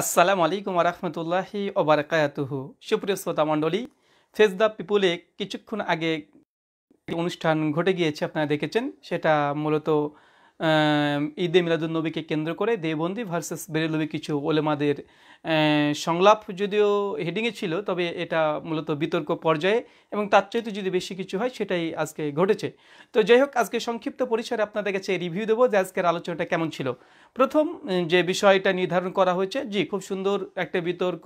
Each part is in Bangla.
আসসালামু আলাইকুম আরহামতুল্লাহি ওবরাকায়াতুহু সুপ্রিয় শ্রোতা মণ্ডলী ফেস দ্য পিপুলে কিছুক্ষণ আগে অনুষ্ঠান ঘটে গিয়েছে আপনারা দেখেছেন সেটা মূলত ঈদে মিলাদুল নবীকে কেন্দ্র করে দেবন্দি ভার্সেস বেরেলবি কিছু ওলেমাদের সংলাপ যদিও হেডিংয়ে ছিল তবে এটা মূলত বিতর্ক পর্যায়ে এবং তার চাইতে যদি বেশি কিছু হয় সেটাই আজকে ঘটেছে তো যাই হোক আজকে সংক্ষিপ্ত পরিসরে আপনাদের কাছে রিভিউ দেবো যে আজকের আলোচনাটা কেমন ছিল প্রথম যে বিষয়টা নির্ধারণ করা হয়েছে জি খুব সুন্দর একটা বিতর্ক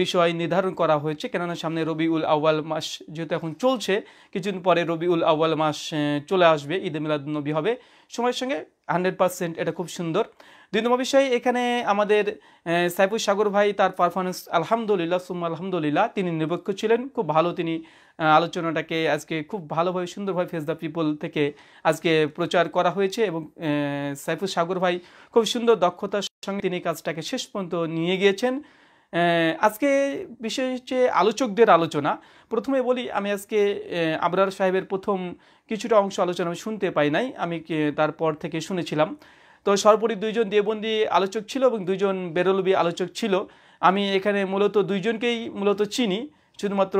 বিষয় নির্ধারণ করা হয়েছে কেননা সামনে রবি উল আউ্বাল মাস যেহেতু এখন চলছে কিছুদিন পরে রবি উল আউ্বাল মাস চলে আসবে ঈদে নবী হবে সময়ের সঙ্গে হান্ড্রেড পার্সেন্ট এটা খুব সুন্দর দুই নম্বর বিষয়ে এখানে আমাদের সাইফুল সাগর ভাই তার পারফরমেন্স আলহামদুলিল্লাহ সুম আলহামদুলিল্লাহ তিনি নিরপেক্ষ ছিলেন খুব ভালো তিনি আলোচনাটাকে আজকে খুব ভালোভাবে সুন্দরভাবে ফেস দ্য পিপল থেকে আজকে প্রচার করা হয়েছে এবং সাইফুল সাগর ভাই খুব সুন্দর দক্ষতার সঙ্গে তিনি কাজটাকে শেষ পর্যন্ত নিয়ে গিয়েছেন আজকে বিশেষ হচ্ছে আলোচকদের আলোচনা প্রথমে বলি আমি আজকে আবরার সাহেবের প্রথম কিছুটা অংশ আলোচনা আমি শুনতে পাই নাই আমি তারপর থেকে শুনেছিলাম তো সর্বোপরি দুইজন দেবন্দি আলোচক ছিল এবং দুইজন বেরলবি আলোচক ছিল আমি এখানে মূলত দুইজনকেই মূলত চিনি শুধুমাত্র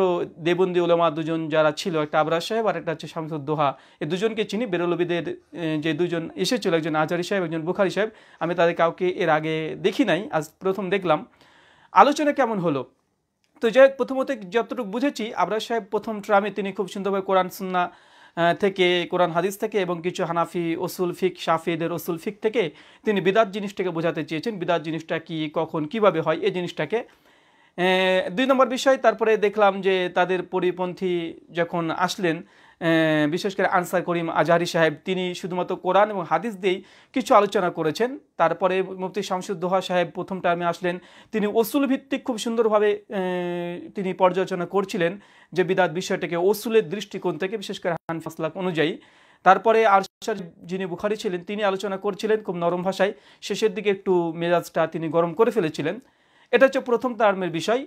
দেবন্দি ওলামা দুজন যারা ছিল একটা আবরার সাহেব আর একটা হচ্ছে দোহা এই দুজনকে চিনি বেরলবিদের যে দুজন এসেছিল একজন আচারি সাহেব একজন বুখারি সাহেব আমি তাদের কাউকে এর আগে দেখি নাই আজ প্রথম দেখলাম আলোচনা কেমন হলো তো যাই হোক প্রথমত যতটুকু বুঝেছি আবরাজ সাহেব প্রথম ট্রামে তিনি খুব সুন্দরভাবে কোরআন সুন্না থেকে কোরআন হাদিস থেকে এবং কিছু হানাফি ওসুল ফিক শাফিদের ওসুল ফিক থেকে তিনি বিদাত জিনিসটাকে বোঝাতে চেয়েছেন বিদাত জিনিসটা কি কখন কিভাবে হয় এই জিনিসটাকে দুই নম্বর বিষয় তারপরে দেখলাম যে তাদের পরিপন্থী যখন আসলেন বিশেষ করে আনসার করিম আজহারি সাহেব তিনি শুধুমাত্র কোরআন এবং হাদিস দিয়েই কিছু আলোচনা করেছেন তারপরে মুফতি শামসুদ্দোহা সাহেব প্রথম টার্মে আসলেন তিনি ওসুল ভিত্তিক খুব সুন্দরভাবে তিনি পর্যালোচনা করছিলেন যে বিদাত বিষয়টাকে ওসুলের দৃষ্টিকোণ থেকে বিশেষ করে হান ফাসলাক অনুযায়ী তারপরে আরশার যিনি বুখারি ছিলেন তিনি আলোচনা করছিলেন খুব নরম ভাষায় শেষের দিকে একটু মেজাজটা তিনি গরম করে ফেলেছিলেন এটা হচ্ছে প্রথম টার্মের বিষয়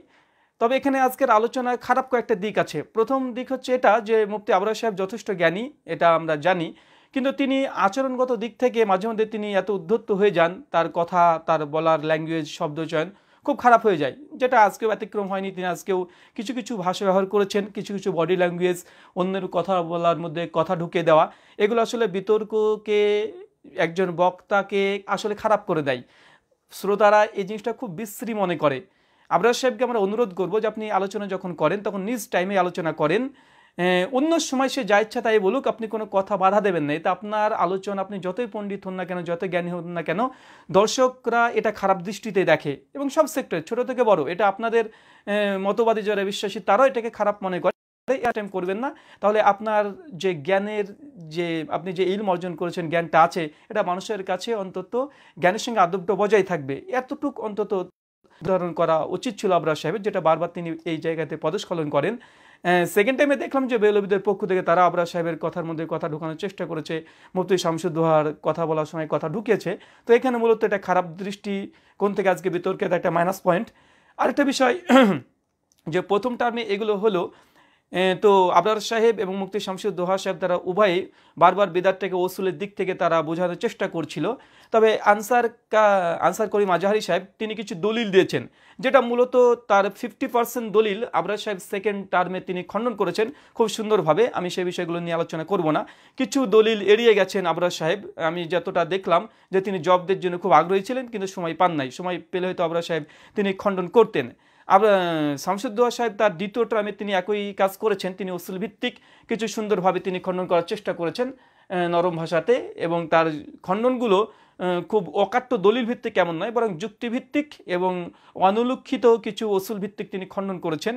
তবে এখানে আজকের আলোচনায় খারাপ কয়েকটা দিক আছে প্রথম দিক হচ্ছে এটা যে মুফতি আবরাজ সাহেব যথেষ্ট জ্ঞানী এটা আমরা জানি কিন্তু তিনি আচরণগত দিক থেকে মাঝে মধ্যে তিনি এত উদ্ধত্ত হয়ে যান তার কথা তার বলার ল্যাঙ্গুয়েজ শব্দচয়ন খুব খারাপ হয়ে যায় যেটা আজকেও ব্যতিক্রম হয়নি তিনি আজকেও কিছু কিছু ভাষা ব্যবহার করেছেন কিছু কিছু বডি ল্যাঙ্গুয়েজ অন্যের কথা বলার মধ্যে কথা ঢুকে দেওয়া এগুলো আসলে বিতর্ককে একজন বক্তাকে আসলে খারাপ করে দেয় শ্রোতারা এই জিনিসটা খুব বিশ্রী মনে করে আবরাজ সাহেবকে আমরা অনুরোধ করব যে আপনি আলোচনা যখন করেন তখন নিজ টাইমে আলোচনা করেন অন্য সময় সে যা ইচ্ছা তাই বলুক আপনি কোনো কথা বাধা দেবেন না এটা আপনার আলোচনা আপনি যতই পণ্ডিত হন না কেন যতই জ্ঞানী হন না কেন দর্শকরা এটা খারাপ দৃষ্টিতে দেখে এবং সব সেক্টরে ছোট থেকে বড় এটা আপনাদের মতবাদী যারা বিশ্বাসী তারাও এটাকে খারাপ মনে করে অ্যাটেম্প করবেন না তাহলে আপনার যে জ্ঞানের যে আপনি যে ইলম অর্জন করেছেন জ্ঞানটা আছে এটা মানুষের কাছে অন্তত জ্ঞানের সঙ্গে আদবটা বজায় থাকবে এতটুক অন্তত ধারণ করা উচিত ছিল আবরাজ সাহেবের যেটা বারবার তিনি এই জায়গাতে পদস্খলন করেন সেকেন্ড টাইমে দেখলাম যে বেলবিদের পক্ষ থেকে তারা আবরাজ সাহেবের কথার মধ্যে কথা ঢুকানোর চেষ্টা করেছে মুফতি শামসুদ্দোহার কথা বলার সময় কথা ঢুকিয়েছে তো এখানে মূলত এটা খারাপ দৃষ্টি কোন থেকে আজকে বিতর্কের একটা মাইনাস পয়েন্ট আরেকটা বিষয় যে প্রথম টার্মে এগুলো হলো তো আবরার সাহেব এবং মুক্তি শামসুদ দোহা সাহেব তারা উভয়ে বারবার বেদারটাকে ওসুলের দিক থেকে তারা বোঝানোর চেষ্টা করছিল তবে আনসার কা আনসার করিম আজাহারি সাহেব তিনি কিছু দলিল দিয়েছেন যেটা মূলত তার ফিফটি পার্সেন্ট দলিল আবরার সাহেব সেকেন্ড টার্মে তিনি খণ্ডন করেছেন খুব সুন্দরভাবে আমি সেই বিষয়গুলো নিয়ে আলোচনা করব না কিছু দলিল এড়িয়ে গেছেন আবরার সাহেব আমি যতটা দেখলাম যে তিনি জবদের জন্য খুব আগ্রহী ছিলেন কিন্তু সময় পান নাই সময় পেলে হয়তো আবরার সাহেব তিনি খণ্ডন করতেন শামসুদ্দোহা সাহেব তার দ্বিতীয় ট্রামে তিনি একই কাজ করেছেন তিনি অসুল ভিত্তিক কিছু সুন্দরভাবে তিনি খণ্ডন করার চেষ্টা করেছেন নরম ভাষাতে এবং তার খণ্ডনগুলো খুব অকাট্য দলিল ভিত্তিক এমন নয় বরং যুক্তিভিত্তিক এবং অনুলক্ষিত কিছু অসুল ভিত্তিক তিনি খণ্ডন করেছেন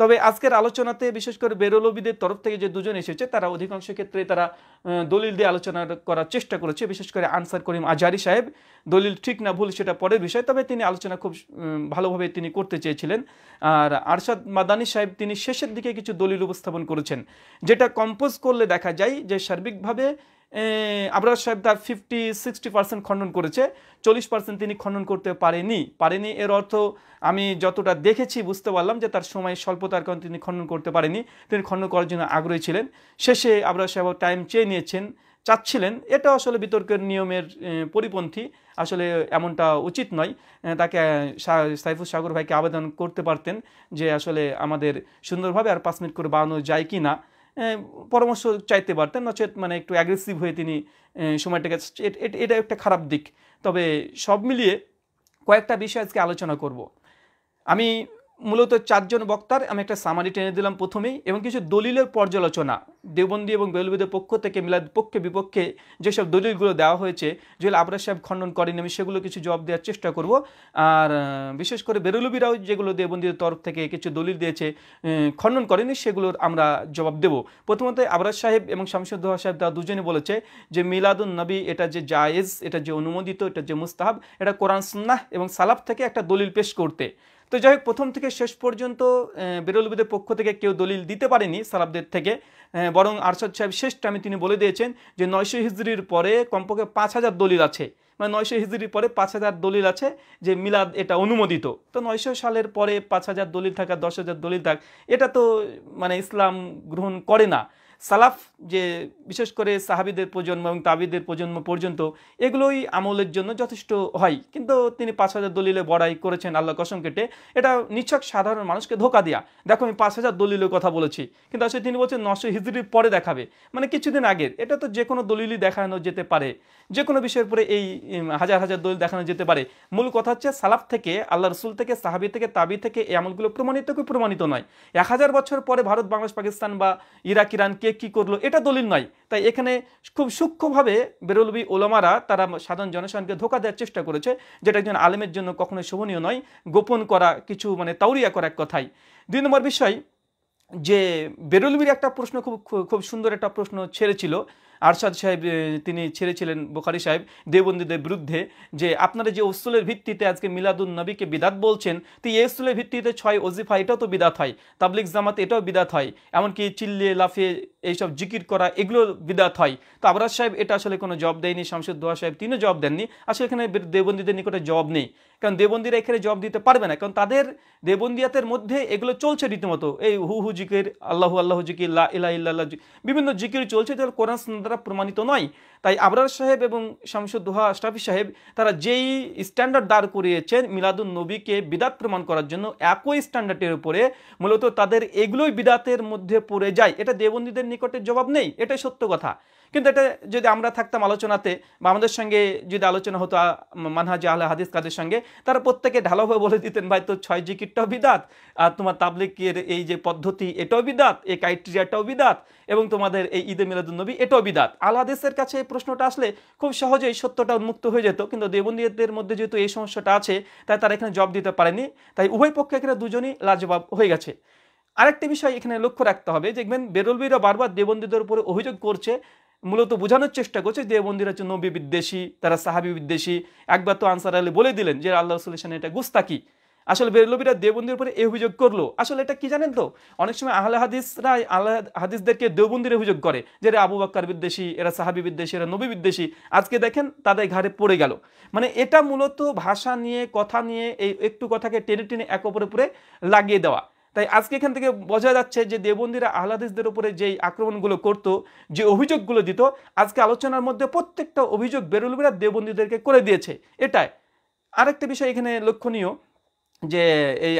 তবে আজকের আলোচনাতে বিশেষ করে বেরোলবিদের তরফ থেকে যে দুজন এসেছে তারা অধিকাংশ ক্ষেত্রে তারা দলিল দিয়ে আলোচনা করার চেষ্টা করেছে বিশেষ করে আনসার করিম আজারি সাহেব দলিল ঠিক না ভুল সেটা পরের বিষয় তবে তিনি আলোচনা খুব ভালোভাবে তিনি করতে চেয়েছিলেন আর আরশাদ মাদানি সাহেব তিনি শেষের দিকে কিছু দলিল উপস্থাপন করেছেন যেটা কম্পোজ করলে দেখা যায় যে সার্বিকভাবে আবরাজ সাহেব তার ফিফটি সিক্সটি পার্সেন্ট খণ্ডন করেছে চল্লিশ পার্সেন্ট তিনি খণ্ডন করতে পারেনি পারেনি এর অর্থ আমি যতটা দেখেছি বুঝতে পারলাম যে তার সময় স্বল্পতার কারণে তিনি খণ্ডন করতে পারেনি তিনি খণ্ডন করার জন্য আগ্রহী ছিলেন শেষে আবরাজ সাহেব টাইম চেয়ে নিয়েছেন চাচ্ছিলেন এটা আসলে বিতর্কের নিয়মের পরিপন্থী আসলে এমনটা উচিত নয় তাকে সাইফুল সাগর ভাইকে আবেদন করতে পারতেন যে আসলে আমাদের সুন্দরভাবে আর পাঁচ মিনিট করে বাড়ানো যায় কি না হ্যাঁ, পরামর্শ চাইতে পারতেন নচেত মানে একটু অ্যাগ্রেসিভ হয়ে তিনি সময়টাকে এটা একটা খারাপ দিক তবে সব মিলিয়ে কয়েকটা বিষয় আজকে আলোচনা করব আমি মূলত চারজন বক্তার আমি একটা সামারি টেনে দিলাম প্রথমেই এবং কিছু দলিলের পর্যালোচনা দেবন্দী এবং বেলবিদের পক্ষ থেকে মিলাদ পক্ষে বিপক্ষে যেসব দলিলগুলো দেওয়া হয়েছে যেগুলো আবরাজ সাহেব খণ্ডন করেন আমি সেগুলো কিছু জবাব দেওয়ার চেষ্টা করব আর বিশেষ করে বেরুলবিরাও যেগুলো দেবন্দীর তরফ থেকে কিছু দলিল দিয়েছে খণ্ডন করেনি সেগুলোর আমরা জবাব দেব প্রথমত আবরাজ সাহেব এবং শামসুদ্দোহা সাহেব তারা দুজনে বলেছে যে মিলাদুন নবী এটা যে জায়েজ এটা যে অনুমোদিত এটা যে মুস্তাহাব এটা কোরআন সুন্নাহ এবং সালাফ থেকে একটা দলিল পেশ করতে তো যাই হোক প্রথম থেকে শেষ পর্যন্ত বেরলবিদের পক্ষ থেকে কেউ দলিল দিতে পারেনি সালাবদের থেকে বরং আরশাদ সাহেব শেষ টাইমে তিনি বলে দিয়েছেন যে নয়শো হিজড়ির পরে কমপক্ষে পাঁচ হাজার দলিল আছে মানে নয়শো হিজড়ির পরে পাঁচ হাজার দলিল আছে যে মিলাদ এটা অনুমোদিত তো নয়শো সালের পরে পাঁচ হাজার দলিল থাক আর দশ হাজার দলিল থাক এটা তো মানে ইসলাম গ্রহণ করে না সালাফ যে বিশেষ করে সাহাবিদের প্রজন্ম এবং তাবিদের প্রজন্ম পর্যন্ত এগুলোই আমলের জন্য যথেষ্ট হয় কিন্তু তিনি পাঁচ হাজার দলিলে বড়াই করেছেন আল্লাহ কসম কেটে এটা নিচ্ছক সাধারণ মানুষকে ধোকা দেয়া দেখো আমি পাঁচ হাজার দলিলের কথা বলেছি কিন্তু আসলে তিনি বলছেন নশো হিজড়ির পরে দেখাবে মানে কিছুদিন আগের এটা তো যে কোনো দলিলই দেখানো যেতে পারে যে কোনো বিষয়ের পরে এই হাজার হাজার দলিল দেখানো যেতে পারে মূল কথা হচ্ছে সালাফ থেকে আল্লাহ রসুল থেকে সাহাবি থেকে তাবি থেকে এই আমলগুলো প্রমাণিত কি প্রমাণিত নয় এক হাজার বছর পরে ভারত বাংলাদেশ পাকিস্তান বা ইরাক ইরান কে কে কি করলো এটা দলিল নয় তাই এখানে খুব সূক্ষ্মভাবে বেরলবি ওলামারা তারা সাধারণ জনসাধারণকে ধোকা দেওয়ার চেষ্টা করেছে যেটা একজন আলেমের জন্য কখনোই শোভনীয় নয় গোপন করা কিছু মানে করা করার কথাই দুই নম্বর বিষয় যে বেরলবির একটা প্রশ্ন খুব খুব সুন্দর একটা প্রশ্ন ছেড়েছিল আরশাদ সাহেব তিনি ছেড়েছিলেন বোখারি সাহেব দেবন্দীদের বিরুদ্ধে যে আপনারা যে উসুলের ভিত্তিতে আজকে মিলাদুল নবীকে বিদাত বলছেন তো এই উসুলের ভিত্তিতে ছয় ওজিফা এটাও তো বিদাত হয় তাবলিক জামাত এটাও বিদাত হয় এমনকি চিল্লিয়ে লাফিয়ে এইসব জিকির করা এগুলো বিদাত হয় তো আবরাজ সাহেব এটা আসলে কোনো জব দেয়নি শামসুদ্দোয়া সাহেব তিনিও জব দেননি আসলে এখানে দেবন্দীদের নিকটে জব নেই কারণ দেবন্দিরা এখানে জব দিতে পারবে না কারণ তাদের দেবন্দিয়াতের মধ্যে এগুলো চলছে রীতিমতো এই হু হু জিকির আল্লাহু আল্লাহ জিকির লা ইলা ইল্লাহ বিভিন্ন জিকির চলছে তাহলে কোরআন দ্বারা প্রমাণিত নয় তাই আবরার সাহেব এবং শামসুদ্দোহা আশরাফি সাহেব তারা যেই স্ট্যান্ডার্ড দাঁড় করিয়েছেন মিলাদুন নবীকে বিদাত প্রমাণ করার জন্য একই স্ট্যান্ডার্ডের উপরে মূলত তাদের এগুলোই বিদাতের মধ্যে পড়ে যায় এটা দেবন্দীদের নিকটে জবাব নেই এটাই সত্য কথা কিন্তু এটা যদি আমরা থাকতাম আলোচনাতে বা আমাদের সঙ্গে যদি আলোচনা হতো মানহাজ আহ হাদিস কাদের সঙ্গে তারা প্রত্যেকে ঢালাভাবে বলে দিতেন ভাই তো ছয় জি কিটটাও বিদাত আর তোমার তাবলিকের এই যে পদ্ধতি এটাও বিদাত এই ক্রাইটেরিয়াটাও বিদাত এবং তোমাদের এই ঈদে মিলাদুলনবী এটাও বিদাত আল হাদিসের কাছে এই প্রশ্নটা আসলে খুব সহজেই সত্যটা উন্মুক্ত হয়ে যেত কিন্তু দেবন্দীদের মধ্যে যেহেতু এই সমস্যাটা আছে তাই তারা এখানে জব দিতে পারেনি তাই উভয় পক্ষে এখানে দুজনই লাজবাব হয়ে গেছে আরেকটি বিষয় এখানে লক্ষ্য রাখতে হবে দেখবেন বেরলবিরা বারবার দেবন্দীদের উপরে অভিযোগ করছে মূলত বোঝানোর চেষ্টা করছে যে বন্দিরা হচ্ছে নবী বিদ্বেষী তারা সাহাবি বিদ্বেষী একবার তো আনসার আলী বলে দিলেন যে আল্লাহ রসুলের এটা গুস্তাকি আসলে বেরলবিরা দেবন্দির উপরে এই অভিযোগ করলো আসলে এটা কি জানেন তো অনেক সময় আহলে হাদিসরা আল্লাহ হাদিসদেরকে দেবন্দির অভিযোগ করে যে এরা আবু বাক্কার বিদ্বেষী এরা সাহাবি বিদ্বেষী এরা নবী বিদ্বেষী আজকে দেখেন তাদের ঘাড়ে পড়ে গেল মানে এটা মূলত ভাষা নিয়ে কথা নিয়ে এই একটু কথাকে টেনে টেনে এক অপরের উপরে লাগিয়ে দেওয়া তাই আজকে এখান থেকে বোঝা যাচ্ছে যে দেবন্দিরা আহ্লাদিসদের উপরে যেই আক্রমণগুলো করত যে অভিযোগগুলো দিত আজকে আলোচনার মধ্যে প্রত্যেকটা অভিযোগ বেরুলবিরা দেবন্দিদেরকে করে দিয়েছে এটাই আরেকটা বিষয় এখানে লক্ষণীয় যে এই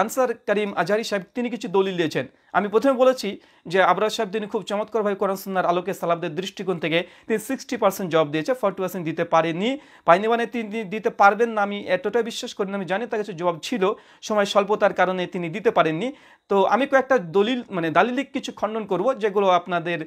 আনসার করিম আজহারি সাহেব তিনি কিছু দলিল দিয়েছেন আমি প্রথমে বলেছি যে আবরাজ সাহেব তিনি খুব চমৎকারভাবে কোরআন সুন্নার আলোকে সালাবদের দৃষ্টিকোণ থেকে তিনি সিক্সটি পার্সেন্ট জব দিয়েছে ফর্টি পার্সেন্ট দিতে পারেনি পাইনি মানে তিনি দিতে পারবেন না আমি এতটাই বিশ্বাস করি না আমি জানি তার কাছে জবাব ছিল সময় স্বল্পতার কারণে তিনি দিতে পারেননি তো আমি কয়েকটা দলিল মানে দালিলিক কিছু খণ্ডন করব যেগুলো আপনাদের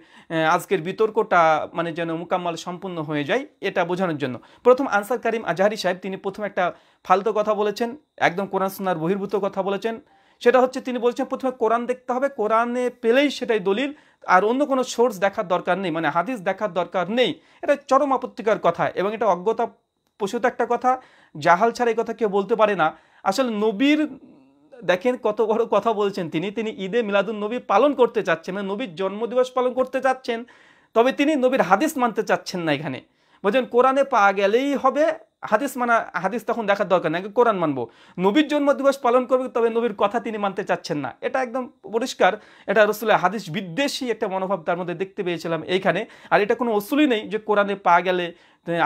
আজকের বিতর্কটা মানে যেন মোকাম্মাল সম্পূর্ণ হয়ে যায় এটা বোঝানোর জন্য প্রথম আনসার কারিম আজাহারি সাহেব তিনি প্রথম একটা ফালতু কথা বলেছেন একদম কোরআন সুন্নার বহির্ভূত কথা বলেছেন সেটা হচ্ছে তিনি বলছেন প্রথমে কোরআন দেখতে হবে কোরআনে পেলেই সেটাই দলিল আর অন্য কোনো সোর্স দেখার দরকার নেই মানে হাদিস দেখার দরকার নেই এটা চরম আপত্তিকর কথা এবং এটা অজ্ঞতা পশুত একটা কথা জাহাল ছাড়া এই কথা কেউ বলতে পারে না আসলে নবীর দেখেন কত বড় কথা বলছেন তিনি তিনি ঈদে মিলাদুল নবী পালন করতে চাচ্ছেন মানে নবীর জন্মদিবস পালন করতে চাচ্ছেন তবে তিনি নবীর হাদিস মানতে চাচ্ছেন না এখানে বলছেন কোরআনে পা গেলেই হবে হাদিস মানা হাদিস তখন দেখার দরকার নাই কোরআন মানব নবীর জন্ম দিবস পালন করবে তবে নবীর কথা তিনি মানতে চাচ্ছেন না এটা একদম পরিষ্কার এটা রসুলের হাদিস বিদ্বেষী একটা মনোভাব তার মধ্যে দেখতে পেয়েছিলাম এইখানে আর এটা কোনো অসুলই নেই যে কোরআনে পা গেলে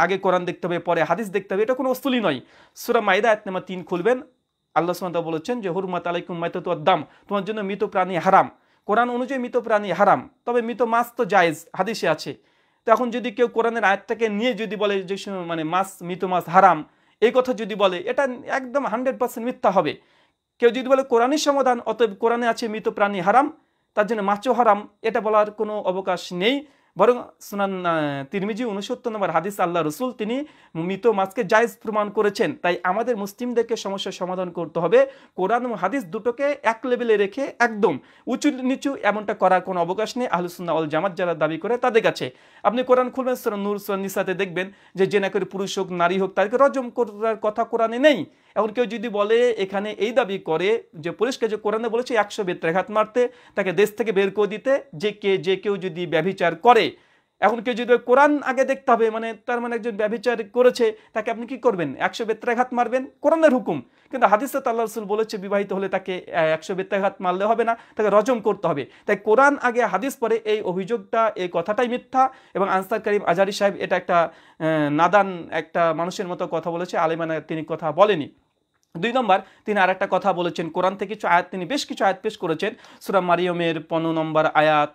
আগে কোরআন দেখতে হবে পরে হাদিস দেখতে হবে এটা কোনো অসুলই নয় সুরা মাইদা এক তিন খুলবেন আল্লাহ সুমাতা বলেছেন যে হুরমাত আলাইকুম মাইত তো দাম তোমার জন্য মৃত প্রাণী হারাম কোরআন অনুযায়ী মৃত প্রাণী হারাম তবে মৃত মাছ তো জায়েজ হাদিসে আছে তখন যদি কেউ কোরআনের আয়াতটাকে নিয়ে যদি বলে যে মানে মাছ মৃত মাছ হারাম এই কথা যদি বলে এটা একদম হান্ড্রেড পার্সেন্ট মিথ্যা হবে কেউ যদি বলে কোরআনের সমাধান অতএব কোরআনে আছে মৃত প্রাণী হারাম তার জন্য মাছও হারাম এটা বলার কোনো অবকাশ নেই বরং সুনান তিরমিজি উনসত্তর নম্বর হাদিস আল্লাহ রসুল তিনি মৃত মাছকে জায়জ প্রমাণ করেছেন তাই আমাদের মুসলিমদেরকে সমস্যার সমাধান করতে হবে কোরআন এবং হাদিস দুটোকে এক লেভেলে রেখে একদম উঁচু নিচু এমনটা করার কোনো অবকাশ নেই আহলুসুল্লাহ অল জামাত যারা দাবি করে তাদের কাছে আপনি কোরআন খুলবেন সুরান নূর সুরান নিসাতে দেখবেন যে জেনা করে পুরুষ হোক নারী হোক তাদেরকে রজম করার কথা কোরআনে নেই এখন কেউ যদি বলে এখানে এই দাবি করে যে পুলিশকে যে কোরআনে বলেছে একশো বেত্রাঘাত মারতে তাকে দেশ থেকে বের করে দিতে যে কে যে কেউ যদি ব্যভিচার করে এখন কেউ যদি কোরআন আগে দেখতে হবে মানে তার মানে একজন ব্যবচার করেছে তাকে আপনি কি করবেন একশো বেত্রাঘাত মারবেন কোরআনের হুকুম কিন্তু হাদিস তাল্লাহ রসুল বলেছে বিবাহিত হলে তাকে একশো বেত্রাঘাত মারলে হবে না তাকে রজম করতে হবে তাই কোরআন আগে হাদিস পরে এই অভিযোগটা এই কথাটাই মিথ্যা এবং আনসার করিম আজারি সাহেব এটা একটা নাদান একটা মানুষের মতো কথা বলেছে আলিমানা তিনি কথা বলেনি দুই নম্বর তিনি আর একটা কথা বলেছেন কোরআন থেকে কিছু আয়াত তিনি বেশ কিছু আয়াত পেশ করেছেন সুরা মারিয়মের পনেরো নম্বর আয়াত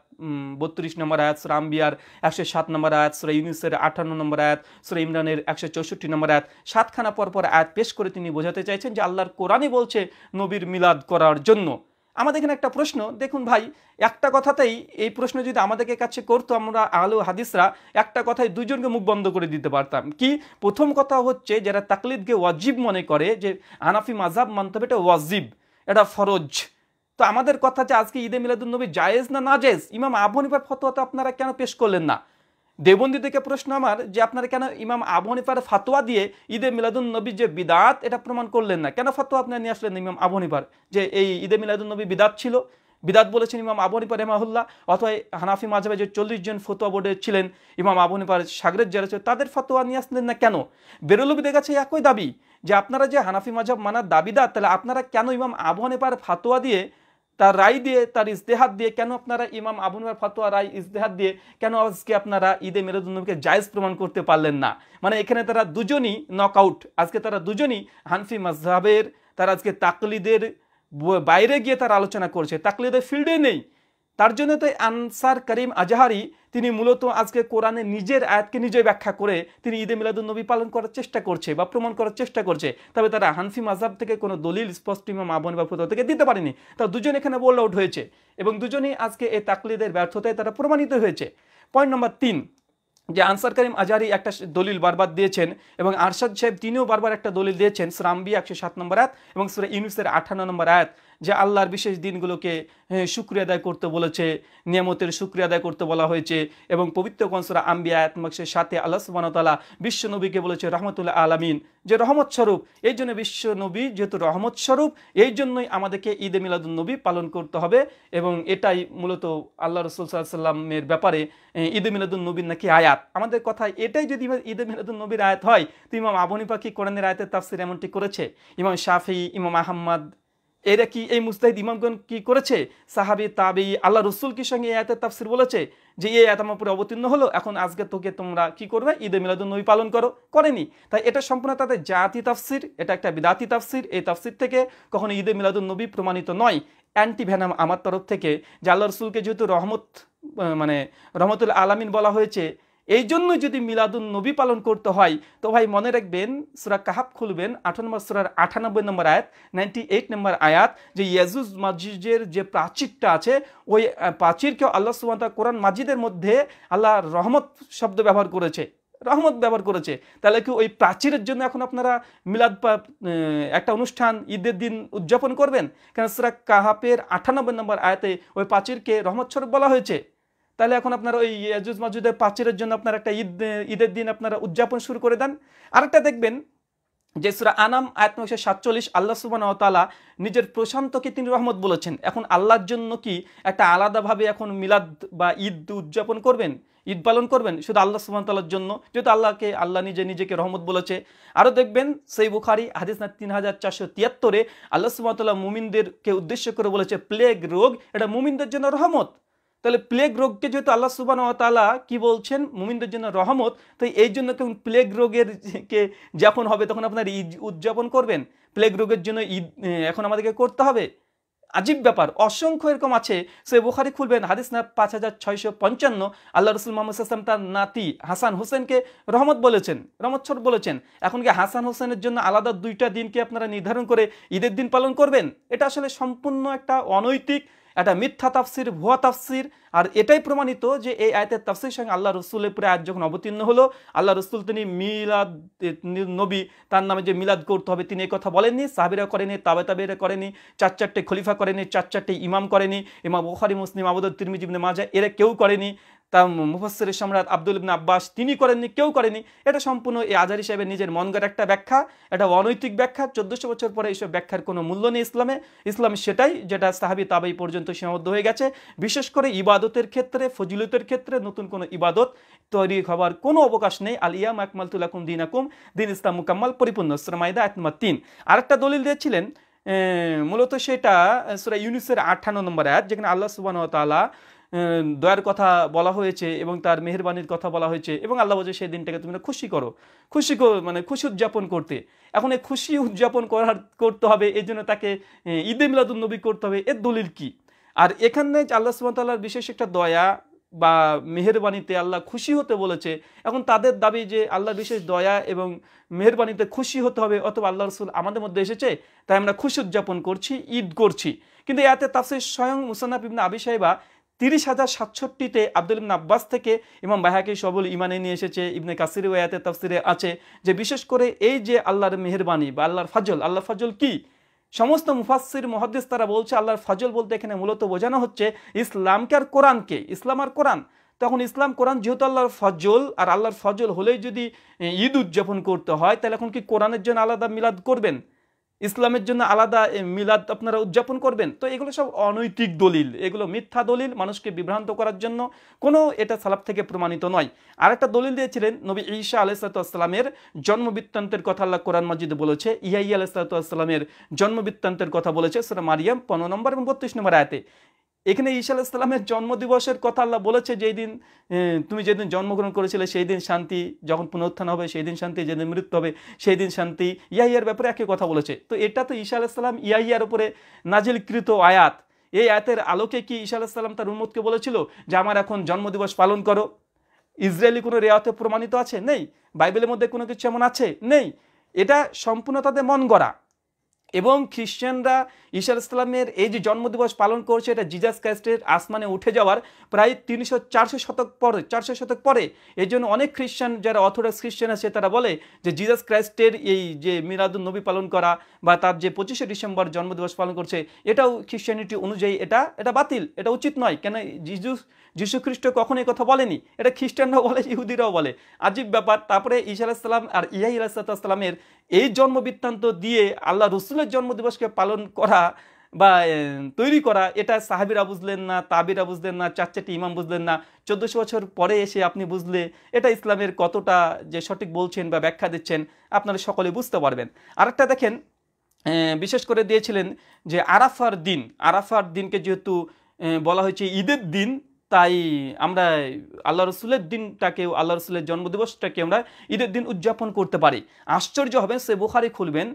বত্রিশ নম্বর আয়াত সুরা আম্বিয়ার একশো সাত নম্বর আয়াত সুরা ইউনিসের আঠান্ন নম্বর আয়াত সুরা ইমরানের একশো চৌষট্টি নম্বর আয়াত সাতখানা পরপর আয়াত পেশ করে তিনি বোঝাতে চাইছেন যে আল্লাহর কোরআনই বলছে নবীর মিলাদ করার জন্য আমাদের এখানে একটা প্রশ্ন দেখুন ভাই একটা কথাতেই এই প্রশ্ন যদি আমাদেরকে কাছে করতো আমরা আলু হাদিসরা একটা কথায় দুজনকে মুখ বন্ধ করে দিতে পারতাম কি প্রথম কথা হচ্ছে যারা তাকলিদকে ওয়াজিব মনে করে যে আনাফি মাজাব মানতে হবে এটা ওয়াজিব এটা ফরজ তো আমাদের কথা যে আজকে ঈদে মিলাদুল নবী জায়েজ না না জায়েজ ইমাম আবহানিবার ফতোয়াতে আপনারা কেন পেশ করলেন না দেবন্দি থেকে প্রশ্ন আমার যে আপনারা কেন ইমাম আবু হানিফার ফাতোয়া দিয়ে ঈদে মিলাদুল নবীর যে বিদাত এটা প্রমাণ করলেন না কেন ফাতোয়া আপনি নিয়ে আসলেন ইমাম আবু হানিফার যে এই ঈদে মিলাদুল নবী বিদাত ছিল বিদাত বলেছেন ইমাম আবু হানিফার রেমাহুল্লাহ অথবা হানাফি মাঝাবে যে চল্লিশ জন ফতোয়া বোর্ডে ছিলেন ইমাম আবু হানিফার সাগরের যারা ছিল তাদের ফতোয়া নিয়ে আসলেন না কেন বেরুলবিদের কাছে একই দাবি যে আপনারা যে হানাফি মাঝাব মানার দাবিদার তাহলে আপনারা কেন ইমাম আবু হানিফার ফাতোয়া দিয়ে তার রায় দিয়ে তার ইজতেহাত দিয়ে কেন আপনারা ইমাম আবুনার ফতোয়া রায় ইজতেহাত দিয়ে কেন আজকে আপনারা ঈদে মেরুদ্দিনকে জায়েজ প্রমাণ করতে পারলেন না মানে এখানে তারা দুজনই নক আউট আজকে তারা দুজনই হানফি মাজহাবের তারা আজকে তাকলিদের বাইরে গিয়ে তারা আলোচনা করছে তাকলিদের ফিল্ডে নেই তার জন্য তো আনসার করিম আজহারি তিনি মূলত আজকে কোরআনে নিজের আয়াতকে নিজে ব্যাখ্যা করে তিনি ঈদে নবী পালন করার চেষ্টা করছে বা প্রমাণ করার চেষ্টা করছে তবে তারা হানসি মাজাব থেকে কোনো দলিল স্পষ্ট ইমাম আবন বা কোথাও থেকে দিতে পারেনি তা দুজন এখানে বোল আউট হয়েছে এবং দুজনেই আজকে এই তাকলিদের ব্যর্থতায় তারা প্রমাণিত হয়েছে পয়েন্ট নম্বর তিন যে আনসার করিম আজহারি একটা দলিল বারবার দিয়েছেন এবং আরশাদ সাহেব তিনিও বারবার একটা দলিল দিয়েছেন সুরাম্বি একশো সাত নম্বর আয়াত এবং সুরে ইউনুসের আঠান্ন নম্বর আয়াত যে আল্লাহর বিশেষ দিনগুলোকে শুক্রিয়া আদায় করতে বলেছে নিয়ামতের শুক্রিয়া আদায় করতে বলা হয়েছে এবং পবিত্র কনসরা আম্বিয়া আত্মকসের সাথে আল্লাহ সুবাহতালা বিশ্বনবীকে বলেছে রহমতুল্লাহ আলমিন যে রহমত স্বরূপ এই জন্য বিশ্বনবী যেহেতু রহমত স্বরূপ এই জন্যই আমাদেরকে ঈদে নবী পালন করতে হবে এবং এটাই মূলত আল্লাহ রসুল সাল্লামের ব্যাপারে ঈদে নবীর নাকি আয়াত আমাদের কথায় এটাই যদি ঈদে নবীর আয়াত হয় তো ইমাম আবনী পাখি কোরআনের আয়াতের তাফসির এমনটি করেছে ইমাম শাফি ইমাম আহম্মদ এরা কি এই মুস্তাহিদ ইমামগণ কি করেছে সাহাবি তাবি আল্লাহ রসুল কি সঙ্গে এতে তাফসির বলেছে যে এই আয়াত আমার অবতীর্ণ হলো এখন আজকে তোকে তোমরা কি করবে ঈদে মিলাদুল নবী পালন করো করেনি তাই এটা সম্পূর্ণ তাদের জাতি তাফসির এটা একটা বিদাতি তাফসির এই তাফসির থেকে কখনো ঈদে মিলাদুল নবী প্রমাণিত নয় অ্যান্টি ভ্যানাম আমার তরফ থেকে যে আল্লাহ রসুলকে যেহেতু রহমত মানে রহমতুল আলামিন বলা হয়েছে এই জন্য যদি মিলাদুন নবী পালন করতে হয় তো ভাই মনে রাখবেন সুরা কাহাব খুলবেন আঠারো নম্বর সুরার আটানব্বই নম্বর আয়াত নাইনটি এইট নম্বর আয়াত যে ইয়াজুজ মাজিজের যে প্রাচীরটা আছে ওই প্রাচীরকেও আল্লাহ সুমাতা কোরআন মাজিদের মধ্যে আল্লাহ রহমত শব্দ ব্যবহার করেছে রহমত ব্যবহার করেছে তাহলে কি ওই প্রাচীরের জন্য এখন আপনারা মিলাদ একটা অনুষ্ঠান ঈদের দিন উদযাপন করবেন কেন সুরা কাহাপের আটানব্বই নম্বর আয়াতে ওই প্রাচীরকে রহমত স্বরূপ বলা হয়েছে তাহলে এখন আপনার ওই ইয়াজুজ মাজুদের পাচিরের জন্য আপনার একটা ঈদ ঈদের দিন আপনারা উদযাপন শুরু করে দেন আরেকটা দেখবেন যে সুরা আনাম আয়াত নকশো সাতচল্লিশ আল্লাহ সুবানতালা নিজের প্রশান্তকে তিনি রহমত বলেছেন এখন আল্লাহর জন্য কি একটা আলাদাভাবে এখন মিলাদ বা ঈদ উদযাপন করবেন ঈদ পালন করবেন শুধু আল্লাহ সুবাহতালার জন্য যেহেতু আল্লাহকে আল্লাহ নিজে নিজেকে রহমত বলেছে আরও দেখবেন সেই বুখারি হাদিস না তিন হাজার চারশো তিয়াত্তরে আল্লাহ সুবাহতাল্লাহ মুমিনদেরকে উদ্দেশ্য করে বলেছে প্লেগ রোগ এটা মুমিনদের জন্য রহমত তাহলে প্লেগ রোগকে যেহেতু আল্লাহ সুবান তালা কি বলছেন মুমিনদের জন্য রহমত তাই এই জন্য কেমন প্লেগ রোগের কে যখন হবে তখন আপনার ঈদ উদযাপন করবেন প্লেগ রোগের জন্য ঈদ এখন আমাদেরকে করতে হবে আজীব ব্যাপার অসংখ্য এরকম আছে সে বুখারি খুলবেন হাদিস না পাঁচ হাজার ছয়শো পঞ্চান্ন আল্লাহ রসুল মোহাম্মদ আসলাম তার নাতি হাসান হোসেনকে রহমত বলেছেন রহমত ছোট বলেছেন এখন কি হাসান হোসেনের জন্য আলাদা দুইটা দিনকে আপনারা নির্ধারণ করে ঈদের দিন পালন করবেন এটা আসলে সম্পূর্ণ একটা অনৈতিক এটা মিথ্যা তাফসির ভুয়া তাফসির আর এটাই প্রমাণিত যে এই আয়তের তাফসির সঙ্গে আল্লাহ রসুলের পরে আয়াত যখন অবতীর্ণ হলো আল্লাহ রসুল তিনি মিলাদ নবী তার নামে যে মিলাদ করতে হবে তিনি এই কথা বলেননি সাহাবিরা করেনি তাবে তাবেরা করেনি চার চারটে খলিফা করেনি চার চারটে ইমাম করেনি ইমাম ওখারি মুসলিম আবুদ তিরমিজিবনে মাজা এরা কেউ করেনি তা মুফসির সম্রাট আব্দুল ইবনা আব্বাস তিনি করেননি কেউ করেনি এটা সম্পূর্ণ এই আজারি সাহেবের নিজের মনগড় একটা ব্যাখ্যা এটা অনৈতিক ব্যাখ্যা চোদ্দোশো বছর পরে এইসব ব্যাখ্যার কোনো মূল্য নেই ইসলামে ইসলাম সেটাই যেটা সাহাবি তাবাই পর্যন্ত সীমাবদ্ধ হয়ে গেছে বিশেষ করে ইবাদতের ক্ষেত্রে ফজিলতের ক্ষেত্রে নতুন কোনো ইবাদত তৈরি হওয়ার কোনো অবকাশ নেই ইয়াম আকমাল তুলাকুম দিন আকুম দিন ইসলাম মুকাম্মাল পরিপূর্ণ শ্রমাইদা একমাত তিন আরেকটা দলিল দিয়েছিলেন মূলত সেটা সুরা ইউনিসের আঠান্ন নম্বর অ্যাড যেখানে আল্লাহ সুবাহ তালা দয়ার কথা বলা হয়েছে এবং তার মেহরবানির কথা বলা হয়েছে এবং আল্লাহ বলছে সেই দিনটাকে তুমি খুশি করো খুশি মানে খুশি উদযাপন করতে এখন এই খুশি উদযাপন করার করতে হবে এই জন্য তাকে ঈদে মিলাদুলনবী করতে হবে এর দলিল কি আর এখানে আল্লাহ সুবাহতাল্লাহর বিশেষ একটা দয়া বা মেহরবানিতে আল্লাহ খুশি হতে বলেছে এখন তাদের দাবি যে আল্লাহ বিশেষ দয়া এবং মেহরবানিতে খুশি হতে হবে অথবা আল্লাহ রসুল আমাদের মধ্যে এসেছে তাই আমরা খুশি উদযাপন করছি ঈদ করছি কিন্তু এতে তাফসির স্বয়ং মুসান্নাফ ইবনা আবি সাহেবা তিরিশ হাজার সাতষট্টিতে আব্দুল ইমন আব্বাস থেকে ইমাম বাহাকি সবল ইমানে নিয়ে এসেছে ইবনে কাসির ওয়াতে তাফসিরে আছে যে বিশেষ করে এই যে আল্লাহর মেহরবানি বা আল্লাহর ফাজল আল্লাহ ফাজল কি সমস্ত মুফাসির মহাদ্দেশ তারা বলছে আল্লাহর ফাজল বলতে এখানে মূলত বোঝানো হচ্ছে ইসলামকে আর কোরআনকে ইসলাম আর কোরআন তখন ইসলাম কোরআন যেহেতু আল্লাহর ফজল আর আল্লাহর ফজল হলেই যদি ঈদ উদযাপন করতে হয় তাহলে এখন কি কোরআনের জন্য আলাদা মিলাদ করবেন ইসলামের জন্য আলাদা মিলাদ আপনারা উদযাপন করবেন তো এগুলো সব অনৈতিক দলিল এগুলো মিথ্যা দলিল মানুষকে বিভ্রান্ত করার জন্য কোনো এটা সালাপ থেকে প্রমাণিত নয় আরেকটা দলিল দিয়েছিলেন নবী ঈশা আলাইসালামের জন্মবৃত্তান্তের কথা আল্লাহ কোরআন মজিদে বলেছে ইয়াই আলাইসালামের জন্মবৃত্তান্তের কথা বলেছে সেটা মারিয়াম পনেরো নম্বর এবং বত্রিশ নম্বর আয়তে এখানে ঈশা আলাহিসাল্লামের জন্মদিবসের কথা আল্লাহ বলেছে যেই দিন তুমি যেদিন জন্মগ্রহণ করেছিলে সেই দিন শান্তি যখন পুনরুত্থান হবে সেই দিন শান্তি যেদিন মৃত্যু হবে সেই দিন শান্তি ইয়াহিয়ার ব্যাপারে একই কথা বলেছে তো এটা তো ঈশা আলাহিসাল্লাম ইয়াহিয়ার উপরে নাজিলকৃত আয়াত এই আয়াতের আলোকে কি ঈশা আলাহিসাল্লাম তার উন্মতকে বলেছিল যে আমার এখন জন্মদিবস পালন করো ইসরায়েলি কোনো রেওয়াতে প্রমাণিত আছে নেই বাইবেলের মধ্যে কোনো কিছু এমন আছে নেই এটা সম্পূর্ণ তাদের মন গড়া এবং খ্রিশ্চানরা ঈশা ইসলামের এই যে জন্মদিবস পালন করছে এটা জিজাস ক্রাইস্টের আসমানে উঠে যাওয়ার প্রায় তিনশো চারশো শতক পরে চারশো শতক পরে এই জন্য অনেক খ্রিশ্চান যারা অর্থোডক্স খ্রিশ্চান আছে তারা বলে যে জিজাস ক্রাইস্টের এই যে মিরাদুল নবী পালন করা বা তার যে পঁচিশে ডিসেম্বর জন্মদিবস পালন করছে এটাও খ্রিশ্চানিটি অনুযায়ী এটা এটা বাতিল এটা উচিত নয় কেন যিশু যীশু খ্রিস্ট কখনো এই কথা বলেনি এটা খ্রিস্টানরাও বলে ইহুদিরাও বলে আজীব ব্যাপার তারপরে ঈশা আলাহিসাল্লাম আর ইয়াহি আলাহিসাল্লামের এই জন্ম বৃত্তান্ত দিয়ে আল্লাহ রসুলের জন্মদিবসকে পালন করা বা তৈরি করা এটা সাহাবিরা বুঝলেন না তাবিরা বুঝলেন না চার চারটি ইমাম বুঝলেন না চোদ্দোশো বছর পরে এসে আপনি বুঝলে এটা ইসলামের কতটা যে সঠিক বলছেন বা ব্যাখ্যা দিচ্ছেন আপনারা সকলে বুঝতে পারবেন আরেকটা দেখেন বিশেষ করে দিয়েছিলেন যে আরাফার দিন আরাফার দিনকে যেহেতু বলা হয়েছে ঈদের দিন তাই আমরা আল্লাহ রসুলের দিনটাকেও আল্লাহ রসুলের জন্মদিবসটাকে আমরা ঈদের দিন উদযাপন করতে পারি আশ্চর্য হবেন সে বুখারি খুলবেন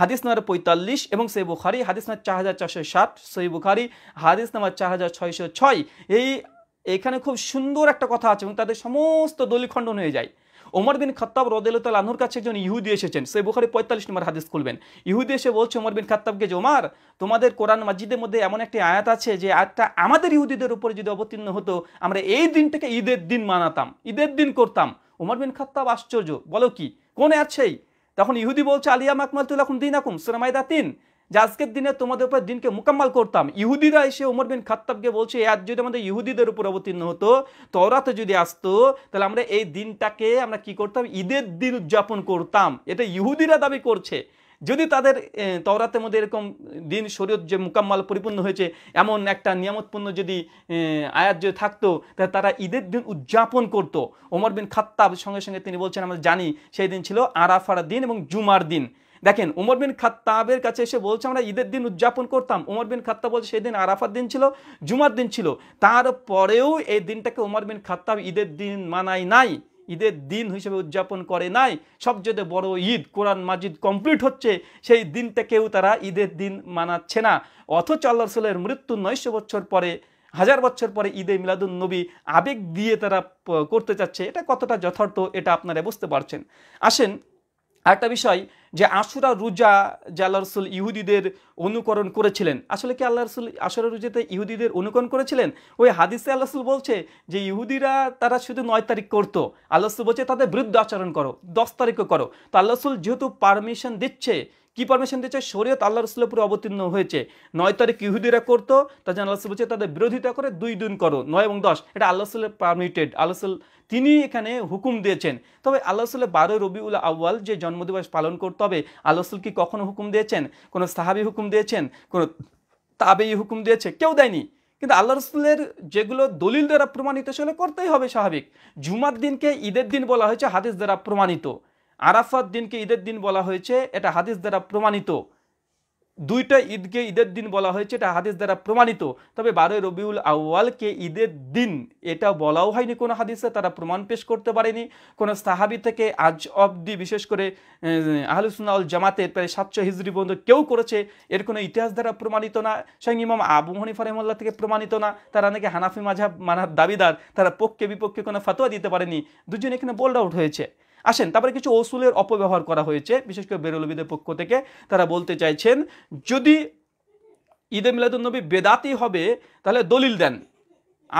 হাদিস নাম্বার পঁয়তাল্লিশ এবং সেই বুখারি হাদিস নাম্বার চার হাজার চারশো ষাট সেই বুখারি হাদিস নাম্বার চার হাজার ছয়শো ছয় এই এখানে খুব সুন্দর একটা কথা আছে এবং তাদের সমস্ত খণ্ডন হয়ে যায় ওমর বিন খত্তাব রদেলতাল আনুর কাছে একজন ইহুদি এসেছেন সে বোখারে পঁয়তাল্লিশ নম্বর হাদিস খুলবেন ইহুদি এসে বলছে ওমর বিন খত্তাবকে ওমার তোমাদের কোরআন মসজিদের মধ্যে এমন একটি আয়াত আছে যে আয়াতটা আমাদের ইহুদিদের উপরে যদি অবতীর্ণ হতো আমরা এই দিনটাকে ঈদের দিন মানাতাম ঈদের দিন করতাম ওমর বিন খত্তাব আশ্চর্য বলো কি কোন আছেই তখন ইহুদি বলছে আলিয়া মাকমাল তুলাকুম দিন আকুম সুরামাইদা তিন যে আজকের দিনে তোমাদের উপর দিনকে মোকাম্মাল করতাম ইহুদিরা এসে উমর বিন খাত্তাবকে বলছে আজ যদি আমাদের ইহুদিদের উপর অবতীর্ণ হতো তরাতে যদি আসতো তাহলে আমরা এই দিনটাকে আমরা কি করতাম ঈদের দিন উদযাপন করতাম এটা ইহুদিরা দাবি করছে যদি তাদের তওরাতের মধ্যে এরকম দিন শরীয়ত যে মোকাম্মাল পরিপূর্ণ হয়েছে এমন একটা নিয়ামতপূর্ণ যদি আয়াত যদি থাকতো তাহলে তারা ঈদের দিন উদযাপন করত ওমর বিন খাত্তাব সঙ্গে সঙ্গে তিনি বলছেন আমরা জানি সেই দিন ছিল আরাফার দিন এবং জুমার দিন দেখেন উমর বিন খাত্তাবের কাছে এসে বলছে আমরা ঈদের দিন উদযাপন করতাম উমর বিন খাত্তা বলছে সেদিন আরাফার দিন ছিল জুমার দিন ছিল তারপরেও এই দিনটাকে উমর বিন খাত্তাব ঈদের দিন মানায় নাই ঈদের দিন হিসেবে উদযাপন করে নাই সবচেয়ে বড় ঈদ কোরআন মাজিদ কমপ্লিট হচ্ছে সেই দিনটাকেও তারা ঈদের দিন মানাচ্ছে না অথচ আল্লাহ রসুলের মৃত্যু নয়শো বছর পরে হাজার বছর পরে ঈদে মিলাদুল নবী আবেগ দিয়ে তারা করতে চাচ্ছে এটা কতটা যথার্থ এটা আপনারা বুঝতে পারছেন আসেন একটা বিষয় যে আশুরা রোজা যে আল্লাহ রসুল ইহুদিদের অনুকরণ করেছিলেন আসলে কি আল্লাহ রসুল আশুরা রুজাতে ইহুদিদের অনুকরণ করেছিলেন ওই হাদিসে আল্লাহ রসুল বলছে যে ইহুদিরা তারা শুধু নয় তারিখ করতো আল্লাহ রসুল বলছে তাদের বিরুদ্ধ আচরণ করো দশ তারিখও করো তো আল্লাহ রসুল যেহেতু পারমিশন দিচ্ছে কি পারমিশন দিয়েছে শরীয়ত আল্লাহ রসুলের উপরে অবতীর্ণ হয়েছে নয় তারিখ ইহুদিরা করতো তা যেন আল্লাহ বলছে তাদের বিরোধিতা করে দুই দিন করো নয় এবং দশ এটা আল্লাহ রসুলের পারমিটেড আল্লাহ তিনি এখানে হুকুম দিয়েছেন তবে আল্লাহ রসুলের বারো রবিউল আউ্বাল যে জন্মদিবস পালন করতে হবে আল্লাহ রসুল কি কখনো হুকুম দিয়েছেন কোনো সাহাবি হুকুম দিয়েছেন কোনো তাবেই হুকুম দিয়েছে কেউ দেয়নি কিন্তু আল্লাহ রসুলের যেগুলো দলিল দ্বারা প্রমাণিত সেগুলো করতেই হবে স্বাভাবিক জুমার দিনকে ঈদের দিন বলা হয়েছে হাদিস দ্বারা প্রমাণিত আরাফাত দিনকে ঈদের দিন বলা হয়েছে এটা হাদিস দ্বারা প্রমাণিত দুইটা ঈদকে ঈদের দিন বলা হয়েছে এটা হাদিস দ্বারা প্রমাণিত তবে বারোই রবিউল আউ্য়ালকে ঈদের দিন এটা বলাও হয়নি কোনো হাদিসে তারা প্রমাণ পেশ করতে পারেনি কোনো সাহাবি থেকে আজ অবধি বিশেষ করে আহলুসুল্লাউল জামাতের প্রায় সাতশো হিজড়ি পর্যন্ত কেউ করেছে এর কোনো ইতিহাস দ্বারা প্রমাণিত না সঙ্গে ইমাম আবু হনিফা রহমল্লা থেকে প্রমাণিত না তারা নাকি হানাফি মাঝাব মানার দাবিদার তারা পক্ষে বিপক্ষে কোনো ফাতোয়া দিতে পারেনি দুজন এখানে বোল্ড আউট হয়েছে আসেন তারপরে কিছু ওসুলের অপব্যবহার করা হয়েছে বিশেষ করে বেরলবিদের পক্ষ থেকে তারা বলতে চাইছেন যদি ঈদে মিলাদুলনবী বেদাতি হবে তাহলে দলিল দেন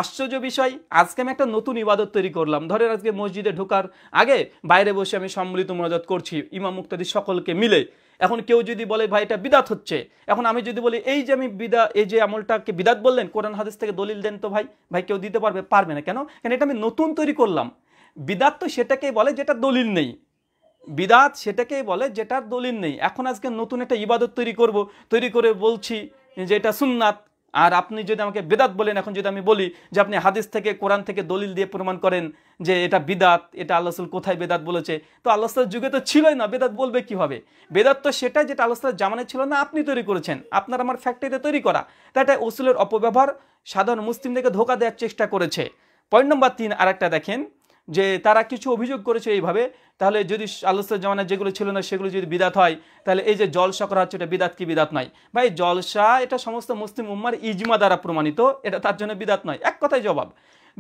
আশ্চর্য বিষয় আজকে আমি একটা নতুন ইবাদত তৈরি করলাম ধরেন আজকে মসজিদে ঢোকার আগে বাইরে বসে আমি সম্মিলিত মনাজত করছি ইমাম মুক্তাদি সকলকে মিলে এখন কেউ যদি বলে ভাই এটা বিদাত হচ্ছে এখন আমি যদি বলি এই যে আমি বিদা এই যে আমলটাকে বিদাত বললেন কোরআন হাদিস থেকে দলিল দেন তো ভাই ভাই কেউ দিতে পারবে পারবে না কেন কেন এটা আমি নতুন তৈরি করলাম বিদাত তো সেটাকেই বলে যেটা দলিল নেই বিদাত সেটাকেই বলে যেটার দলিল নেই এখন আজকে নতুন একটা ইবাদত তৈরি করব তৈরি করে বলছি যে এটা সুন্নাত আর আপনি যদি আমাকে বেদাত বলেন এখন যদি আমি বলি যে আপনি হাদিস থেকে কোরআন থেকে দলিল দিয়ে প্রমাণ করেন যে এটা বিদাত এটা আল্লাহসুল কোথায় বেদাত বলেছে তো আল্লাহ যুগে তো ছিলই না বেদাত বলবে কিভাবে বেদাত তো সেটাই যেটা আল্লাহ জামানায় ছিল না আপনি তৈরি করেছেন আপনার আমার ফ্যাক্টরিতে তৈরি করা তা এটা ওসুলের অপব্যবহার সাধারণ মুসলিমদেরকে ধোকা দেওয়ার চেষ্টা করেছে পয়েন্ট নম্বর তিন আর দেখেন যে তারা কিছু অভিযোগ করেছে এইভাবে তাহলে যদি আলোচনার জামানা যেগুলো ছিল না সেগুলো যদি বিদাত হয় তাহলে এই যে জলসা করা হচ্ছে এটা বিদাত কি বিদাত নয় ভাই জলসা এটা সমস্ত মুসলিম উম্মার ইজমা দ্বারা প্রমাণিত এটা তার জন্য বিদাত নয় এক কথায় জবাব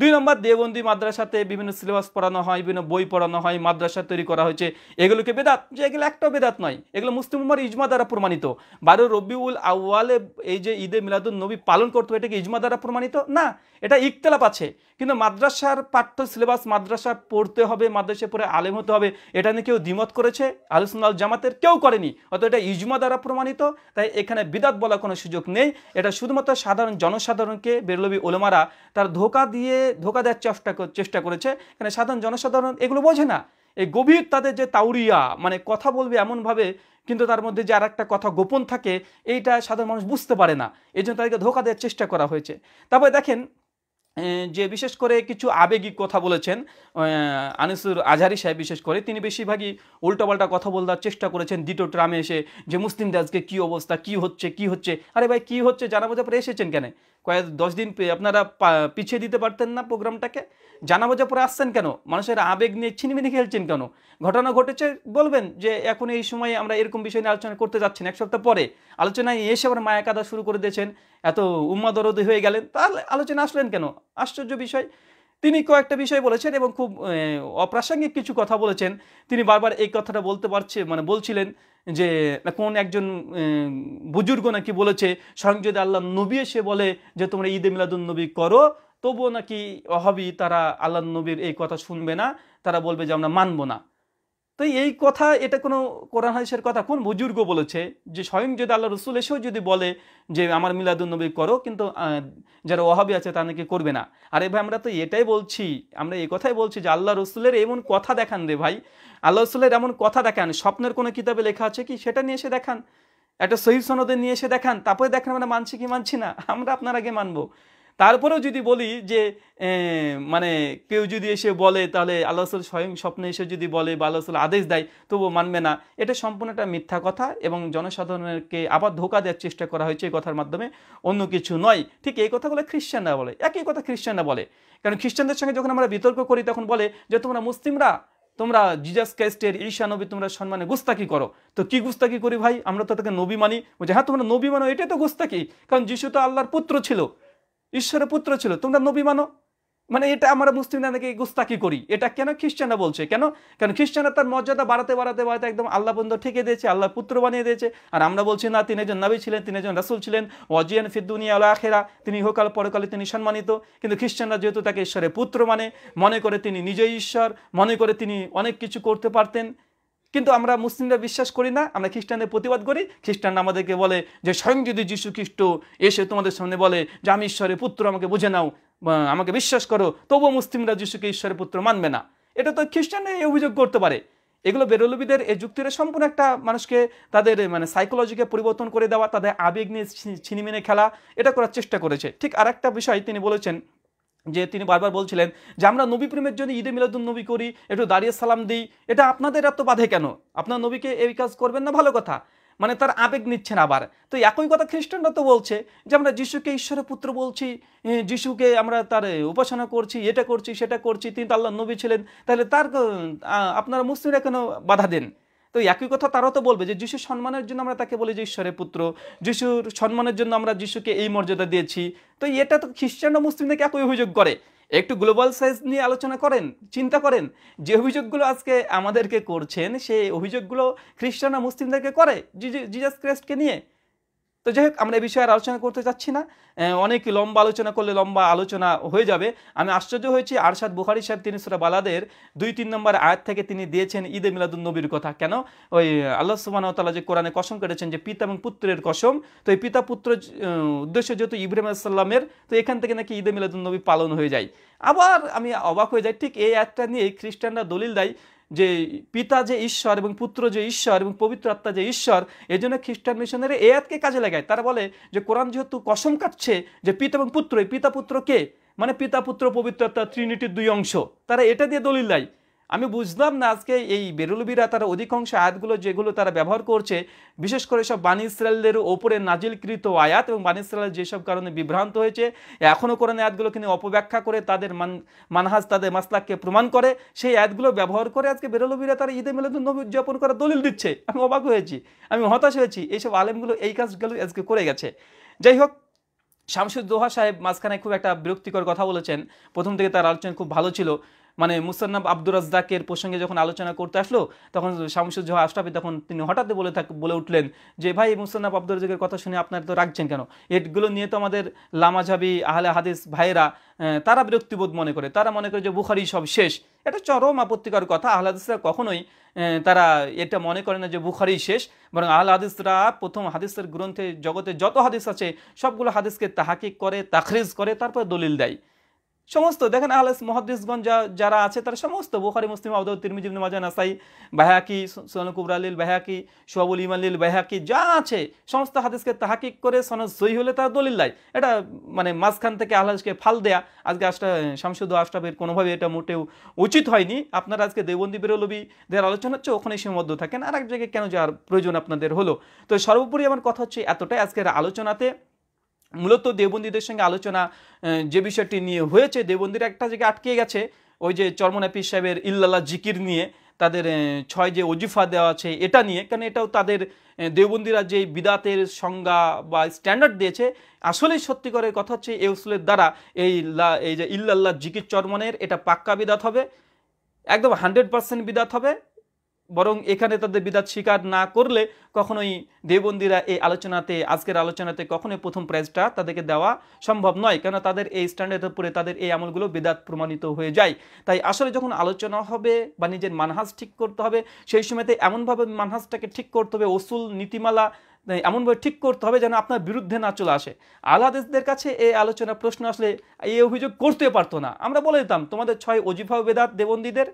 দুই নম্বর দেবন্দি মাদ্রাসাতে বিভিন্ন সিলেবাস পড়ানো হয় বিভিন্ন বই পড়ানো হয় মাদ্রাসা তৈরি করা হয়েছে এগুলোকে বেদাত যে এগুলো একটাও বেদাত নয় এগুলো মুসলিম উম্মার ইজমা দ্বারা প্রমাণিত বারো রবিউল আউ্য়ালে এই যে ঈদে মিলাদুল নবী পালন করতো এটা কি ইজমা দ্বারা প্রমাণিত না এটা ইকতলাপ আছে কিন্তু মাদ্রাসার পাঠ্য সিলেবাস মাদ্রাসা পড়তে হবে মাদ্রাসা পড়ে আলেম হতে হবে এটা নিয়ে কেউ দ্বিমত করেছে আলোচনাল জামাতের কেউ করেনি অত এটা ইজমা দ্বারা প্রমাণিত তাই এখানে বিদাত বলা কোনো সুযোগ নেই এটা শুধুমাত্র সাধারণ জনসাধারণকে বেরলবী ওলেমারা তার ধোকা দিয়ে ধোকা দেওয়ার চেষ্টা চেষ্টা করেছে এখানে সাধারণ জনসাধারণ এগুলো বোঝে না এই গভীর তাদের যে তাউরিয়া মানে কথা বলবে এমনভাবে কিন্তু তার মধ্যে যে আর একটা কথা গোপন থাকে এইটা সাধারণ মানুষ বুঝতে পারে না এই জন্য তাদেরকে ধোকা দেওয়ার চেষ্টা করা হয়েছে তারপরে দেখেন যে বিশেষ করে কিছু আবেগিক কথা বলেছেন আনিসুর আজহারি সাহেব বিশেষ করে তিনি বেশিরভাগই উল্টোপাল্টা কথা বলার চেষ্টা করেছেন দ্বিতীয় ট্রামে এসে যে মুসলিমদের আজকে কী অবস্থা কি হচ্ছে কি হচ্ছে আরে ভাই কি হচ্ছে জানাবো পরে এসেছেন কেন কয়েক দশ দিন আপনারা পিছিয়ে দিতে পারতেন না প্রোগ্রামটাকে জানাবো যে পরে আসছেন কেন মানুষের আবেগ নিয়ে ছিনিমিনি খেলছেন কেন ঘটনা ঘটেছে বলবেন যে এখন এই সময়ে আমরা এরকম বিষয় নিয়ে আলোচনা করতে যাচ্ছেন এক সপ্তাহ পরে আলোচনায় এসে আবার মায়া কাদা শুরু করে দিয়েছেন এত উম্মাদরদি হয়ে গেলেন তাহলে আলোচনা আসলেন কেন আশ্চর্য বিষয় তিনি কয়েকটা বিষয় বলেছেন এবং খুব অপ্রাসঙ্গিক কিছু কথা বলেছেন তিনি বারবার এই কথাটা বলতে পারছে মানে বলছিলেন যে কোন একজন বুজুর্গ নাকি বলেছে সংযদ আল্লাহ নবী এসে বলে যে তোমরা ঈদে মিলাদুল নবী করো তবুও নাকি অহাবি তারা আল্লাহ নবীর এই কথা শুনবে না তারা বলবে যে আমরা মানব না তো এই কথা এটা কোনো কোরআন হাদিসের কথা কোন বুজুর্গ বলেছে যে স্বয়ং যদি আল্লাহ রসুল এসেও যদি বলে যে আমার মিলাদুলনবী করো কিন্তু যারা ওহাবি আছে তা নাকি করবে না আরে ভাই আমরা তো এটাই বলছি আমরা এই কথাই বলছি যে আল্লাহ রসুলের এমন কথা দেখান রে ভাই আল্লাহ রসুলের এমন কথা দেখান স্বপ্নের কোনো কিতাবে লেখা আছে কি সেটা নিয়ে এসে দেখান একটা সহি সনদে নিয়ে এসে দেখান তারপরে দেখেন আমরা মানছি কি মানছি না আমরা আপনার আগে মানবো তারপরেও যদি বলি যে মানে কেউ যদি এসে বলে তাহলে আল্লাহসুল স্বয়ং স্বপ্নে এসে যদি বলে বা আল্লাহসুল আদেশ দেয় তবুও মানবে না এটা সম্পূর্ণ একটা মিথ্যা কথা এবং জনসাধারণকে আবার ধোকা দেওয়ার চেষ্টা করা হয়েছে এই কথার মাধ্যমে অন্য কিছু নয় ঠিক এই কথাগুলো খ্রিস্টানরা বলে একই কথা খ্রিস্টানরা বলে কারণ খ্রিস্টানদের সঙ্গে যখন আমরা বিতর্ক করি তখন বলে যে তোমরা মুসলিমরা তোমরা জিজাস ক্রাইস্টের ঈশা নবী তোমরা সম্মানে গুস্তাকি করো তো কি গুস্তাকি করি ভাই আমরা তো তাকে নবী মানি যে হ্যাঁ তোমরা নবী মানো এটাই তো গুস্তাকি কারণ যিশু তো আল্লাহর পুত্র ছিল ঈশ্বরের পুত্র ছিল তোমরা নবী মানো মানে এটা আমরা মুসলিমরা নাকি গুস্তাকি করি এটা কেন খ্রিস্টানরা বলছে কেন কেন খ্রিস্টানরা তার মর্যাদা বাড়াতে বাড়াতে বাড়াতে একদম আল্লাহ বন্ধু ঠেকে দিয়েছে আল্লাহ পুত্র বানিয়ে দিয়েছে আর আমরা বলছি না তিনি একজন নবী ছিলেন তিনি একজন রাসুল ছিলেন ওয়াজিয়ান ফিদ্দুনিয়া আল্লাহ আখেরা তিনি হোকাল পরকালে তিনি সম্মানিত কিন্তু খ্রিস্টানরা যেহেতু তাকে ঈশ্বরের পুত্র মানে মনে করে তিনি নিজেই ঈশ্বর মনে করে তিনি অনেক কিছু করতে পারতেন কিন্তু আমরা মুসলিমরা বিশ্বাস করি না আমরা খ্রিস্টানদের প্রতিবাদ করি খ্রিস্টান আমাদেরকে বলে যে স্বয়ং যদি যীশু খ্রিস্ট এসে তোমাদের সামনে বলে যে আমি ঈশ্বরের পুত্র আমাকে বুঝে নাও আমাকে বিশ্বাস করো তবুও মুসলিমরা যিশুকে ঈশ্বরের পুত্র মানবে না এটা তো খ্রিস্টানে অভিযোগ করতে পারে এগুলো বেরলবিদের এই যুক্তিরা সম্পূর্ণ একটা মানুষকে তাদের মানে সাইকোলজিকে পরিবর্তন করে দেওয়া তাদের আবেগ নিয়ে ছিনিমিনে খেলা এটা করার চেষ্টা করেছে ঠিক আর একটা বিষয় তিনি বলেছেন যে তিনি বারবার বলছিলেন যে আমরা নবী প্রেমের জন্য ঈদে মিলাদুল নবী করি একটু দাঁড়িয়ে সালাম দিই এটা আপনাদের এত বাধে কেন আপনার নবীকে এই কাজ করবেন না ভালো কথা মানে তার আবেগ নিচ্ছেন আবার তো একই কথা খ্রিস্টানরা তো বলছে যে আমরা যিশুকে ঈশ্বরের পুত্র বলছি যিশুকে আমরা তার উপাসনা করছি এটা করছি সেটা করছি তিনি তো আল্লাহ নবী ছিলেন তাহলে তার আপনারা মুসলিমরা কেন বাধা দেন তো একই কথা তারাও তো বলবে যে যিশু সম্মানের জন্য আমরা তাকে বলি যে ঈশ্বরের পুত্র যিশুর সম্মানের জন্য আমরা যিশুকে এই মর্যাদা দিয়েছি তো এটা তো খ্রিস্টান ও মুসলিমদেরকে একই অভিযোগ করে একটু গ্লোবাল সাইজ নিয়ে আলোচনা করেন চিন্তা করেন যে অভিযোগগুলো আজকে আমাদেরকে করছেন সেই অভিযোগগুলো খ্রিস্টান ও মুসলিমদেরকে করে জিজাস ক্রাইস্টকে নিয়ে তো যাই হোক আমরা এই বিষয়ে আর আলোচনা করতে চাচ্ছি না অনেক লম্বা আলোচনা করলে লম্বা আলোচনা হয়ে যাবে আমি আশ্চর্য হয়েছি আরশাদ বুখারি সাহেব তিনি সুরা বালাদের দুই তিন নম্বর আয়াত থেকে তিনি দিয়েছেন ঈদে মিলাদুল নবীর কথা কেন ওই আল্লাহ সুবাহতাল্লাহ যে কোরআনে কসম কেটেছেন যে পিতা এবং পুত্রের কসম তো এই পিতা পুত্র উদ্দেশ্য যেহেতু ইব্রাহিম আসাল্লামের তো এখান থেকে নাকি ঈদে মিলাদুল নবী পালন হয়ে যায় আবার আমি অবাক হয়ে যাই ঠিক এই অ্যাডটা নিয়ে খ্রিস্টানরা দলিল দেয় যে পিতা যে ঈশ্বর এবং পুত্র যে ঈশ্বর এবং পবিত্র আত্মা যে ঈশ্বর এই জন্য খ্রিস্টান মিশনারি এ আতকে কাজে লাগায় তারা বলে যে কোরআন যেহেতু কসম কাটছে যে পিতা এবং পুত্র এই পিতা পুত্র কে মানে পিতা পুত্র পবিত্র আত্মা ত্রিনিটির দুই অংশ তারা এটা দিয়ে দলিল দেয় আমি বুঝলাম না আজকে এই বেরুলবিরা তারা অধিকাংশ আয়াতগুলো যেগুলো তারা ব্যবহার করছে বিশেষ করে সব বাণী ইসরায়েলদের ওপরে নাজিলকৃত আয়াত এবং বাণী ইসরায়েল যেসব কারণে বিভ্রান্ত হয়েছে এখনও কোরআন আয়াতগুলো কিন্তু অপব্যাখ্যা করে তাদের মান মানহাজ তাদের মাসলাককে প্রমাণ করে সেই আয়াতগুলো ব্যবহার করে আজকে বেরুলবিরা তারা ঈদে মেলে নবী উদযাপন করার দলিল দিচ্ছে আমি অবাক হয়েছি আমি হতাশ হয়েছি এইসব আলেমগুলো এই কাজগুলো আজকে করে গেছে যাই হোক শামসুদ্দোহা সাহেব মাঝখানে খুব একটা বিরক্তিকর কথা বলেছেন প্রথম থেকে তার আলোচনা খুব ভালো ছিল মানে মুসান্নাব আব্দুর রাজ্জাকের প্রসঙ্গে যখন আলোচনা করতে আসলো তখন শামসুজ্জোহা আশরাফি তখন তিনি হঠাৎ বলে থাক বলে উঠলেন যে ভাই মুসান্নাব আব্দুর রাজ্জাকের কথা শুনে আপনারা তো রাখছেন কেন এগুলো নিয়ে তো আমাদের লামাঝাবি আহলে হাদিস ভাইয়েরা তারা বিরক্তিবোধ মনে করে তারা মনে করে যে বুখারি সব শেষ এটা চরম আপত্তিকর কথা আহলাদিসরা কখনোই তারা এটা মনে করে না যে বুখারি শেষ বরং আহল হাদিসরা প্রথম হাদিসের গ্রন্থে জগতে যত হাদিস আছে সবগুলো হাদিসকে তাহাকিক করে তাখরিজ করে তারপর দলিল দেয় সমস্ত দেখেন আহলেস মহাদিসগঞ্জ যারা আছে তারা সমস্ত বোখারি মুসলিম আবদ তিরমিজিব মাজান আসাই বাহাকি সোনাল কুবরালিল বাহাকি সোহাবুল ইমালিল বাহাকি যা আছে সমস্ত হাদিসকে তাহাকিক করে সনদ সই হলে তার দলিল লাই এটা মানে মাঝখান থেকে আহলাসকে ফাল দেয়া আজকে আষ্টা শামসুদ্দ আষ্টাবের কোনোভাবে এটা মোটেও উচিত হয়নি আপনারা আজকে দেবন্দী বেরোলবি দেওয়ার আলোচনা হচ্ছে ওখানে সীমাবদ্ধ থাকেন আর এক জায়গায় কেন যাওয়ার প্রয়োজন আপনাদের হলো তো সর্বোপরি আমার কথা হচ্ছে এতটাই আজকের আলোচনাতে মূলত দেবন্দীদের সঙ্গে আলোচনা যে বিষয়টি নিয়ে হয়েছে দেবন্দির একটা জায়গায় আটকে গেছে ওই যে চরমনাপি সাহেবের ইল্লাল্লা জিকির নিয়ে তাদের ছয় যে অজিফা দেওয়া আছে এটা নিয়ে কারণ এটাও তাদের দেবন্দিরা যে বিদাতের সংজ্ঞা বা স্ট্যান্ডার্ড দিয়েছে আসলেই সত্যি করে কথা হচ্ছে এই উসুলের দ্বারা এই এই যে ইল্লাল্লাহ জিকির চরমনের এটা পাক্কা বিদাত হবে একদম হান্ড্রেড পার্সেন্ট বিদাত হবে বরং এখানে তাদের বিদাত স্বীকার না করলে কখনোই দেবন্দিরা এই আলোচনাতে আজকের আলোচনাতে কখনোই প্রথম প্রাইজটা তাদেরকে দেওয়া সম্ভব নয় কেন তাদের এই স্ট্যান্ডার্ডের উপরে তাদের এই আমলগুলো বিদাত প্রমাণিত হয়ে যায় তাই আসলে যখন আলোচনা হবে বা নিজের মানহাজ ঠিক করতে হবে সেই সময়তে এমনভাবে মানহাজটাকে ঠিক করতে হবে ওসুল নীতিমালা এমনভাবে ঠিক করতে হবে যেন আপনার বিরুদ্ধে না চলে আসে আলাদেশদের কাছে এই আলোচনা প্রশ্ন আসলে এই অভিযোগ করতে পারতো না আমরা বলে দিতাম তোমাদের ছয় অজিফা বেদাত দেবন্দীদের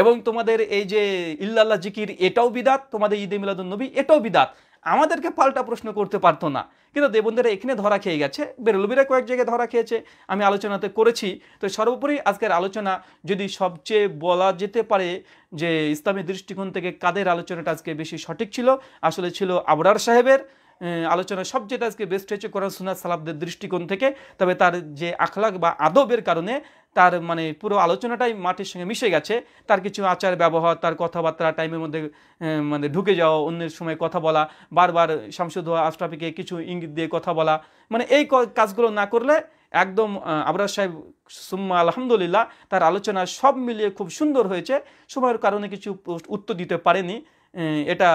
এবং তোমাদের এই যে ইল্লাল্লাহ জিকির এটাও বিদাত তোমাদের ঈদে নবী এটাও বিদাত আমাদেরকে পাল্টা প্রশ্ন করতে পারতো না কিন্তু দেবন্ধুরা এখানে ধরা খেয়ে গেছে বেরলবিরা কয়েক জায়গায় ধরা খেয়েছে আমি আলোচনাতে করেছি তো সর্বোপরি আজকের আলোচনা যদি সবচেয়ে বলা যেতে পারে যে ইসলামী দৃষ্টিকোণ থেকে কাদের আলোচনাটা আজকে বেশি সঠিক ছিল আসলে ছিল আবরার সাহেবের আলোচনা সবচেয়ে আজকে বেস্ট হয়েছে কোরআন সুনাদ সালাবদের দৃষ্টিকোণ থেকে তবে তার যে আখলাক বা আদবের কারণে তার মানে পুরো আলোচনাটাই মাটির সঙ্গে মিশে গেছে তার কিছু আচার ব্যবহার তার কথাবার্তা টাইমের মধ্যে মানে ঢুকে যাওয়া অন্যের সময় কথা বলা বারবার শামসুদ্দোয়া আশরাফিকে কিছু ইঙ্গিত দিয়ে কথা বলা মানে এই কাজগুলো না করলে একদম আবরাজ সাহেব সুম্মা আলহামদুলিল্লাহ তার আলোচনা সব মিলিয়ে খুব সুন্দর হয়েছে সময়ের কারণে কিছু উত্তর দিতে পারেনি এটা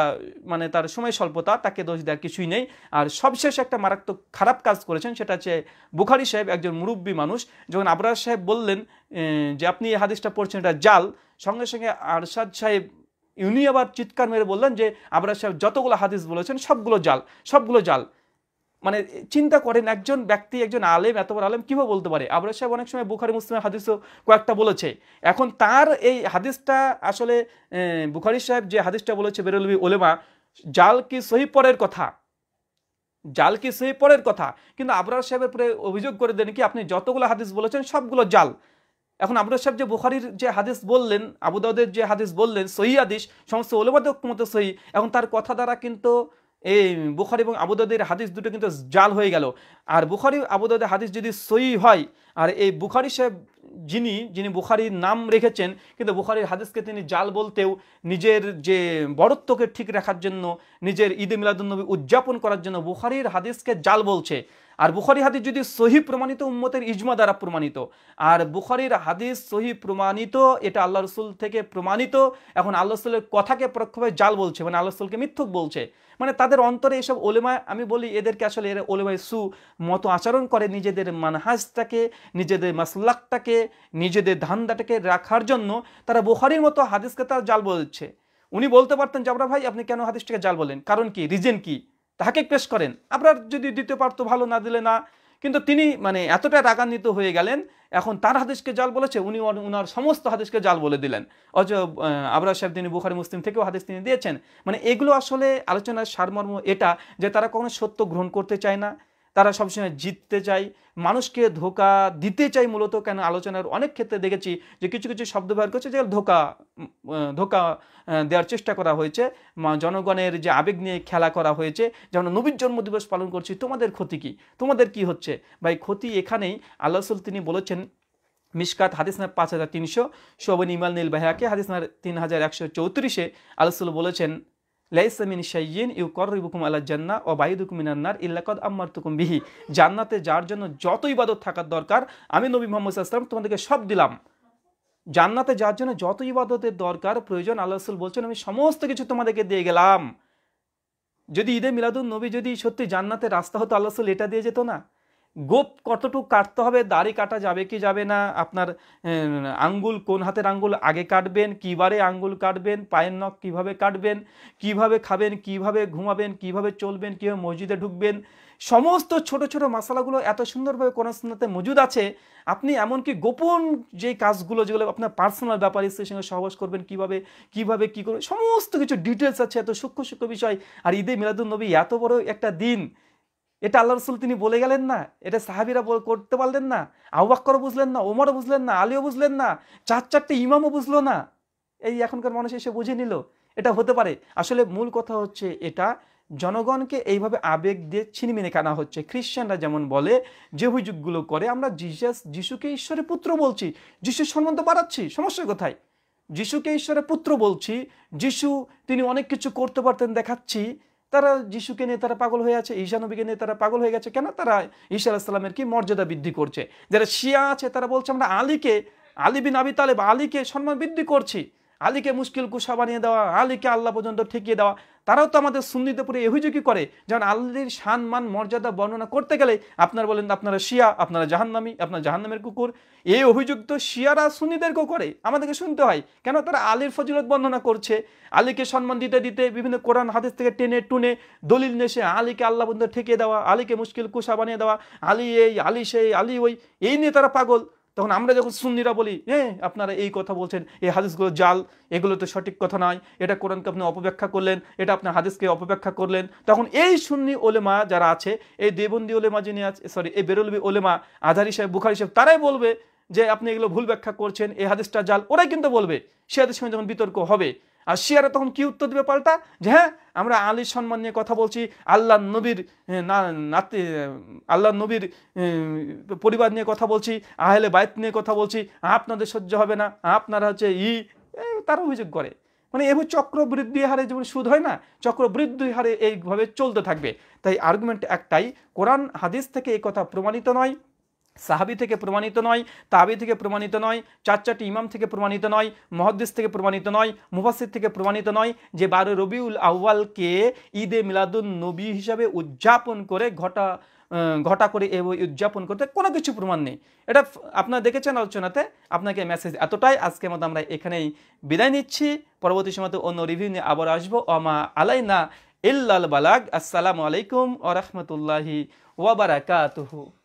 মানে তার সময় স্বল্পতা তাকে দোষ দেওয়ার কিছুই নেই আর সবশেষ একটা মারাত্মক খারাপ কাজ করেছেন সেটা হচ্ছে বুখারি সাহেব একজন মুরব্বী মানুষ যখন আবরার সাহেব বললেন যে আপনি এই হাদিসটা পড়ছেন এটা জাল সঙ্গে সঙ্গে আরশাদ সাহেব ইউনি আবার চিৎকার মেরে বললেন যে আবরার সাহেব যতগুলো হাদিস বলেছেন সবগুলো জাল সবগুলো জাল মানে চিন্তা করেন একজন ব্যক্তি একজন আলেম এত বড় আলেম কীভাবে বলতে পারে আবরাজ সাহেব অনেক সময় বুখারি মুসলিমের হাদিসও কয়েকটা বলেছে এখন তার এই হাদিসটা আসলে বুখারি সাহেব যে হাদিসটা বলেছে বেরলবি ওলেমা জাল কি সহি পরের কথা জাল কি সহি পরের কথা কিন্তু আবরাজ সাহেবের পরে অভিযোগ করে দেন কি আপনি যতগুলো হাদিস বলেছেন সবগুলো জাল এখন আবরাজ সাহেব যে বুখারির যে হাদিস বললেন আবুদাউদের যে হাদিস বললেন সহি হাদিস সমস্ত ওলেমাদের মতো সহি এখন তার কথা দ্বারা কিন্তু এই বুখারি এবং আবুদাদের হাদিস দুটো কিন্তু জাল হয়ে গেল আর বুখারি আবুদাদের হাদিস যদি সই হয় আর এই বুখারি সাহেব যিনি যিনি বুখারির নাম রেখেছেন কিন্তু বুখারির হাদিসকে তিনি জাল বলতেও নিজের যে বড়ত্বকে ঠিক রাখার জন্য নিজের ঈদে মিলাদুন্নবী উদযাপন করার জন্য বুখারির হাদিসকে জাল বলছে আর বুখারি হাদিস যদি সহি প্রমাণিত উম্মতের ইজমা দ্বারা প্রমাণিত আর বুখারির হাদিস সহি প্রমাণিত এটা আল্লাহ রসুল থেকে প্রমাণিত এখন আল্লাহ রসুলের কথাকে পরোক্ষভাবে জাল বলছে মানে আল্লাহ রসুলকে মিথ্যুক বলছে মানে তাদের অন্তরে এসব ওলেমায় আমি বলি এদেরকে আসলে এরা ওলেমায় সু মতো আচরণ করে নিজেদের মানহাজটাকে নিজেদের মাসলাকটাকে নিজেদের ধান্দাটাকে রাখার জন্য তারা বুখারির মতো হাদিসকে তারা জাল বলছে উনি বলতে পারতেন জাবরা ভাই আপনি কেন হাদিসটাকে জাল বলেন কারণ কি রিজন কি তাহাকে পেশ করেন আপনার যদি দিতে পারতো ভালো না দিলে না কিন্তু তিনি মানে এতটা রাগান্বিত হয়ে গেলেন এখন তার হাদিসকে জাল বলেছে উনি ওনার সমস্ত হাদিসকে জাল বলে দিলেন অজ আবরা সাহেব তিনি বুখারি মুসলিম থেকেও হাদিস তিনি দিয়েছেন মানে এগুলো আসলে আলোচনার সারমর্ম এটা যে তারা কখনো সত্য গ্রহণ করতে চায় না তারা সবসময় জিততে চায় মানুষকে ধোকা দিতে চাই মূলত কেন আলোচনার অনেক ক্ষেত্রে দেখেছি যে কিছু কিছু শব্দ ব্যবহার করছে যে ধোকা ধোকা দেওয়ার চেষ্টা করা হয়েছে জনগণের যে আবেগ নিয়ে খেলা করা হয়েছে যেমন নবীর জন্মদিবস পালন করছি তোমাদের ক্ষতি কি তোমাদের কি হচ্ছে ভাই ক্ষতি এখানেই আল্লাহ তিনি বলেছেন মিসকাত হাদিস নার পাঁচ হাজার তিনশো শোভন ইমাল নীল বাহাকে হাদিস নার তিন হাজার একশো চৌত্রিশে আলসুল বলেছেন লাইসামিন শাইয়িন ইউকরিবুকুম আলা জান্না ও বায়ুদুকুম ইনান্নার ইল্লাকদ আম্মার তুকুম বিহি জান্নাতে যার জন্য যত ইবাদত থাকার দরকার আমি নবী মোহাম্মদ আসলাম তোমাদেরকে সব দিলাম জান্নাতে যার জন্য যত ইবাদতের দরকার প্রয়োজন আল্লাহ রসুল বলছেন আমি সমস্ত কিছু তোমাদেরকে দিয়ে গেলাম যদি ঈদে মিলাদুল নবী যদি সত্যি জান্নাতে রাস্তা হতো আল্লাহ রসুল এটা দিয়ে যেত না গোপ কতটুকু কাটতে হবে দাড়ি কাটা যাবে কি যাবে না আপনার আঙ্গুল কোন হাতের আঙ্গুল আগে কাটবেন কিবারে আঙ্গুল কাটবেন পায়ের নখ কীভাবে কাটবেন কিভাবে খাবেন কিভাবে ঘুমাবেন কিভাবে চলবেন কীভাবে মসজিদে ঢুকবেন সমস্ত ছোট ছোট মশলাগুলো এত সুন্দরভাবে কোরআন সুন্নাতে মজুদ আছে আপনি এমনকি গোপন যে কাজগুলো যেগুলো আপনার পার্সোনাল ব্যাপার স্ত্রীর সঙ্গে সহবাস করবেন কিভাবে কিভাবে কি করবেন সমস্ত কিছু ডিটেলস আছে এত সূক্ষ্ম সূক্ষ্ম বিষয় আর ঈদে মিলাদুল নবী এত বড় একটা দিন এটা আল্লাহ রসুল তিনি বলে গেলেন না এটা সাহাবিরা করতে পারলেন না আহ্বাক্কর বুঝলেন না ওমরও বুঝলেন না আলীও বুঝলেন না চার চারটে ইমামও বুঝলো না এই এখনকার মানুষ এসে বুঝে নিল এটা হতে পারে আসলে মূল কথা হচ্ছে এটা জনগণকে এইভাবে আবেগ দিয়ে ছিনি মেনে কানা হচ্ছে খ্রিস্টানরা যেমন বলে যে অভিযোগগুলো করে আমরা জিসাস যিশুকে ঈশ্বরের পুত্র বলছি যিশুর সম্বন্ধ বাড়াচ্ছি সমস্যা কোথায় যিশুকে ঈশ্বরের পুত্র বলছি যিশু তিনি অনেক কিছু করতে পারতেন দেখাচ্ছি তারা যিশুকে নিয়ে তারা পাগল হয়ে আছে ঈশানবীকে নিয়ে তারা পাগল হয়ে গেছে কেন তারা ঈশা আলাহিসাল্লামের কি মর্যাদা বৃদ্ধি করছে যারা শিয়া আছে তারা বলছে আমরা আলীকে আলী বিন আবি তালেব আলীকে সম্মান বৃদ্ধি করছি আলীকে মুশকিল কুষা বানিয়ে দেওয়া আলীকে আল্লাহ পর্যন্ত ঠেকিয়ে দেওয়া তারাও তো আমাদের সুন্নিদের পুরে এহুজুকি করে যেমন আল্লাহর শান মান মর্যাদা বর্ণনা করতে গেলে আপনারা বলেন আপনারা শিয়া আপনারা জাহান্নামি আপনার জাহান্নামের কুকুর এই অভিযোগ তো শিয়ারা সুন্নিদেরকেও করে আমাদেরকে শুনতে হয় কেন তারা আলীর ফজিলত বর্ণনা করছে আলীকে সম্মান দিতে দিতে বিভিন্ন কোরআন হাদিস থেকে টেনে টুনে দলিল নেশে আলীকে আল্লাহ বন্ধু ঠেকিয়ে দেওয়া আলীকে মুশকিল কুষা বানিয়ে দেওয়া আলী এই আলী সেই আলী ওই এই নিয়ে তারা পাগল তখন আমরা যখন সুন্নিরা বলি হ্যাঁ আপনারা এই কথা বলছেন এই হাদিসগুলো জাল এগুলো তো সঠিক কথা নয় এটা কোরআনকে আপনি অপব্যাখ্যা করলেন এটা আপনার হাদিসকে অপব্যাখ্যা করলেন তখন এই সুন্নি ওলেমা যারা আছে এই দেবন্দি ওলেমা যিনি আছে সরি এই বেরুলবি ওলেমা আধারি সাহেব বুখারি সাহেব তারাই বলবে যে আপনি এগুলো ভুল ব্যাখ্যা করছেন এই হাদিসটা জাল ওরাই কিন্তু বলবে সে হাদিস যখন বিতর্ক হবে আর শিয়ারা তখন কি উত্তর দেবে পাল্টা যে হ্যাঁ আমরা আলী সম্মান নিয়ে কথা বলছি আল্লাহ নবীর নাতি আল্লাহ নবীর পরিবার নিয়ে কথা বলছি আহলে বাইত নিয়ে কথা বলছি আপনাদের সহ্য হবে না আপনারা হচ্ছে ই তারা অভিযোগ করে মানে এভাবে চক্রবৃদ্ধি হারে যেমন সুদ হয় না চক্রবৃদ্ধি হারে এইভাবে চলতে থাকবে তাই আর্গুমেন্ট একটাই কোরআন হাদিস থেকে এই কথা প্রমাণিত নয় সাহাবি থেকে প্রমাণিত নয় তাবি থেকে প্রমাণিত নয় চার চারটি ইমাম থেকে প্রমাণিত নয় মহাদ্দিস থেকে প্রমাণিত নয় মুফাসির থেকে প্রমাণিত নয় যে বারো রবিউল আউ্বালকে ঈদে মিলাদুল নবী হিসাবে উদযাপন করে ঘটা ঘটা করে এ উদযাপন করতে কোনো কিছু প্রমাণ নেই এটা আপনারা দেখেছেন আলোচনাতে আপনাকে মেসেজ এতটাই আজকের মতো আমরা এখানেই বিদায় নিচ্ছি পরবর্তী সময়তে অন্য রিভিউ নিয়ে আবার আসবো অমা আলাইনা ইল্লাল বালাগ আসসালামু আলাইকুম রহমতুল্লাহি ওয়াবারাকাতহু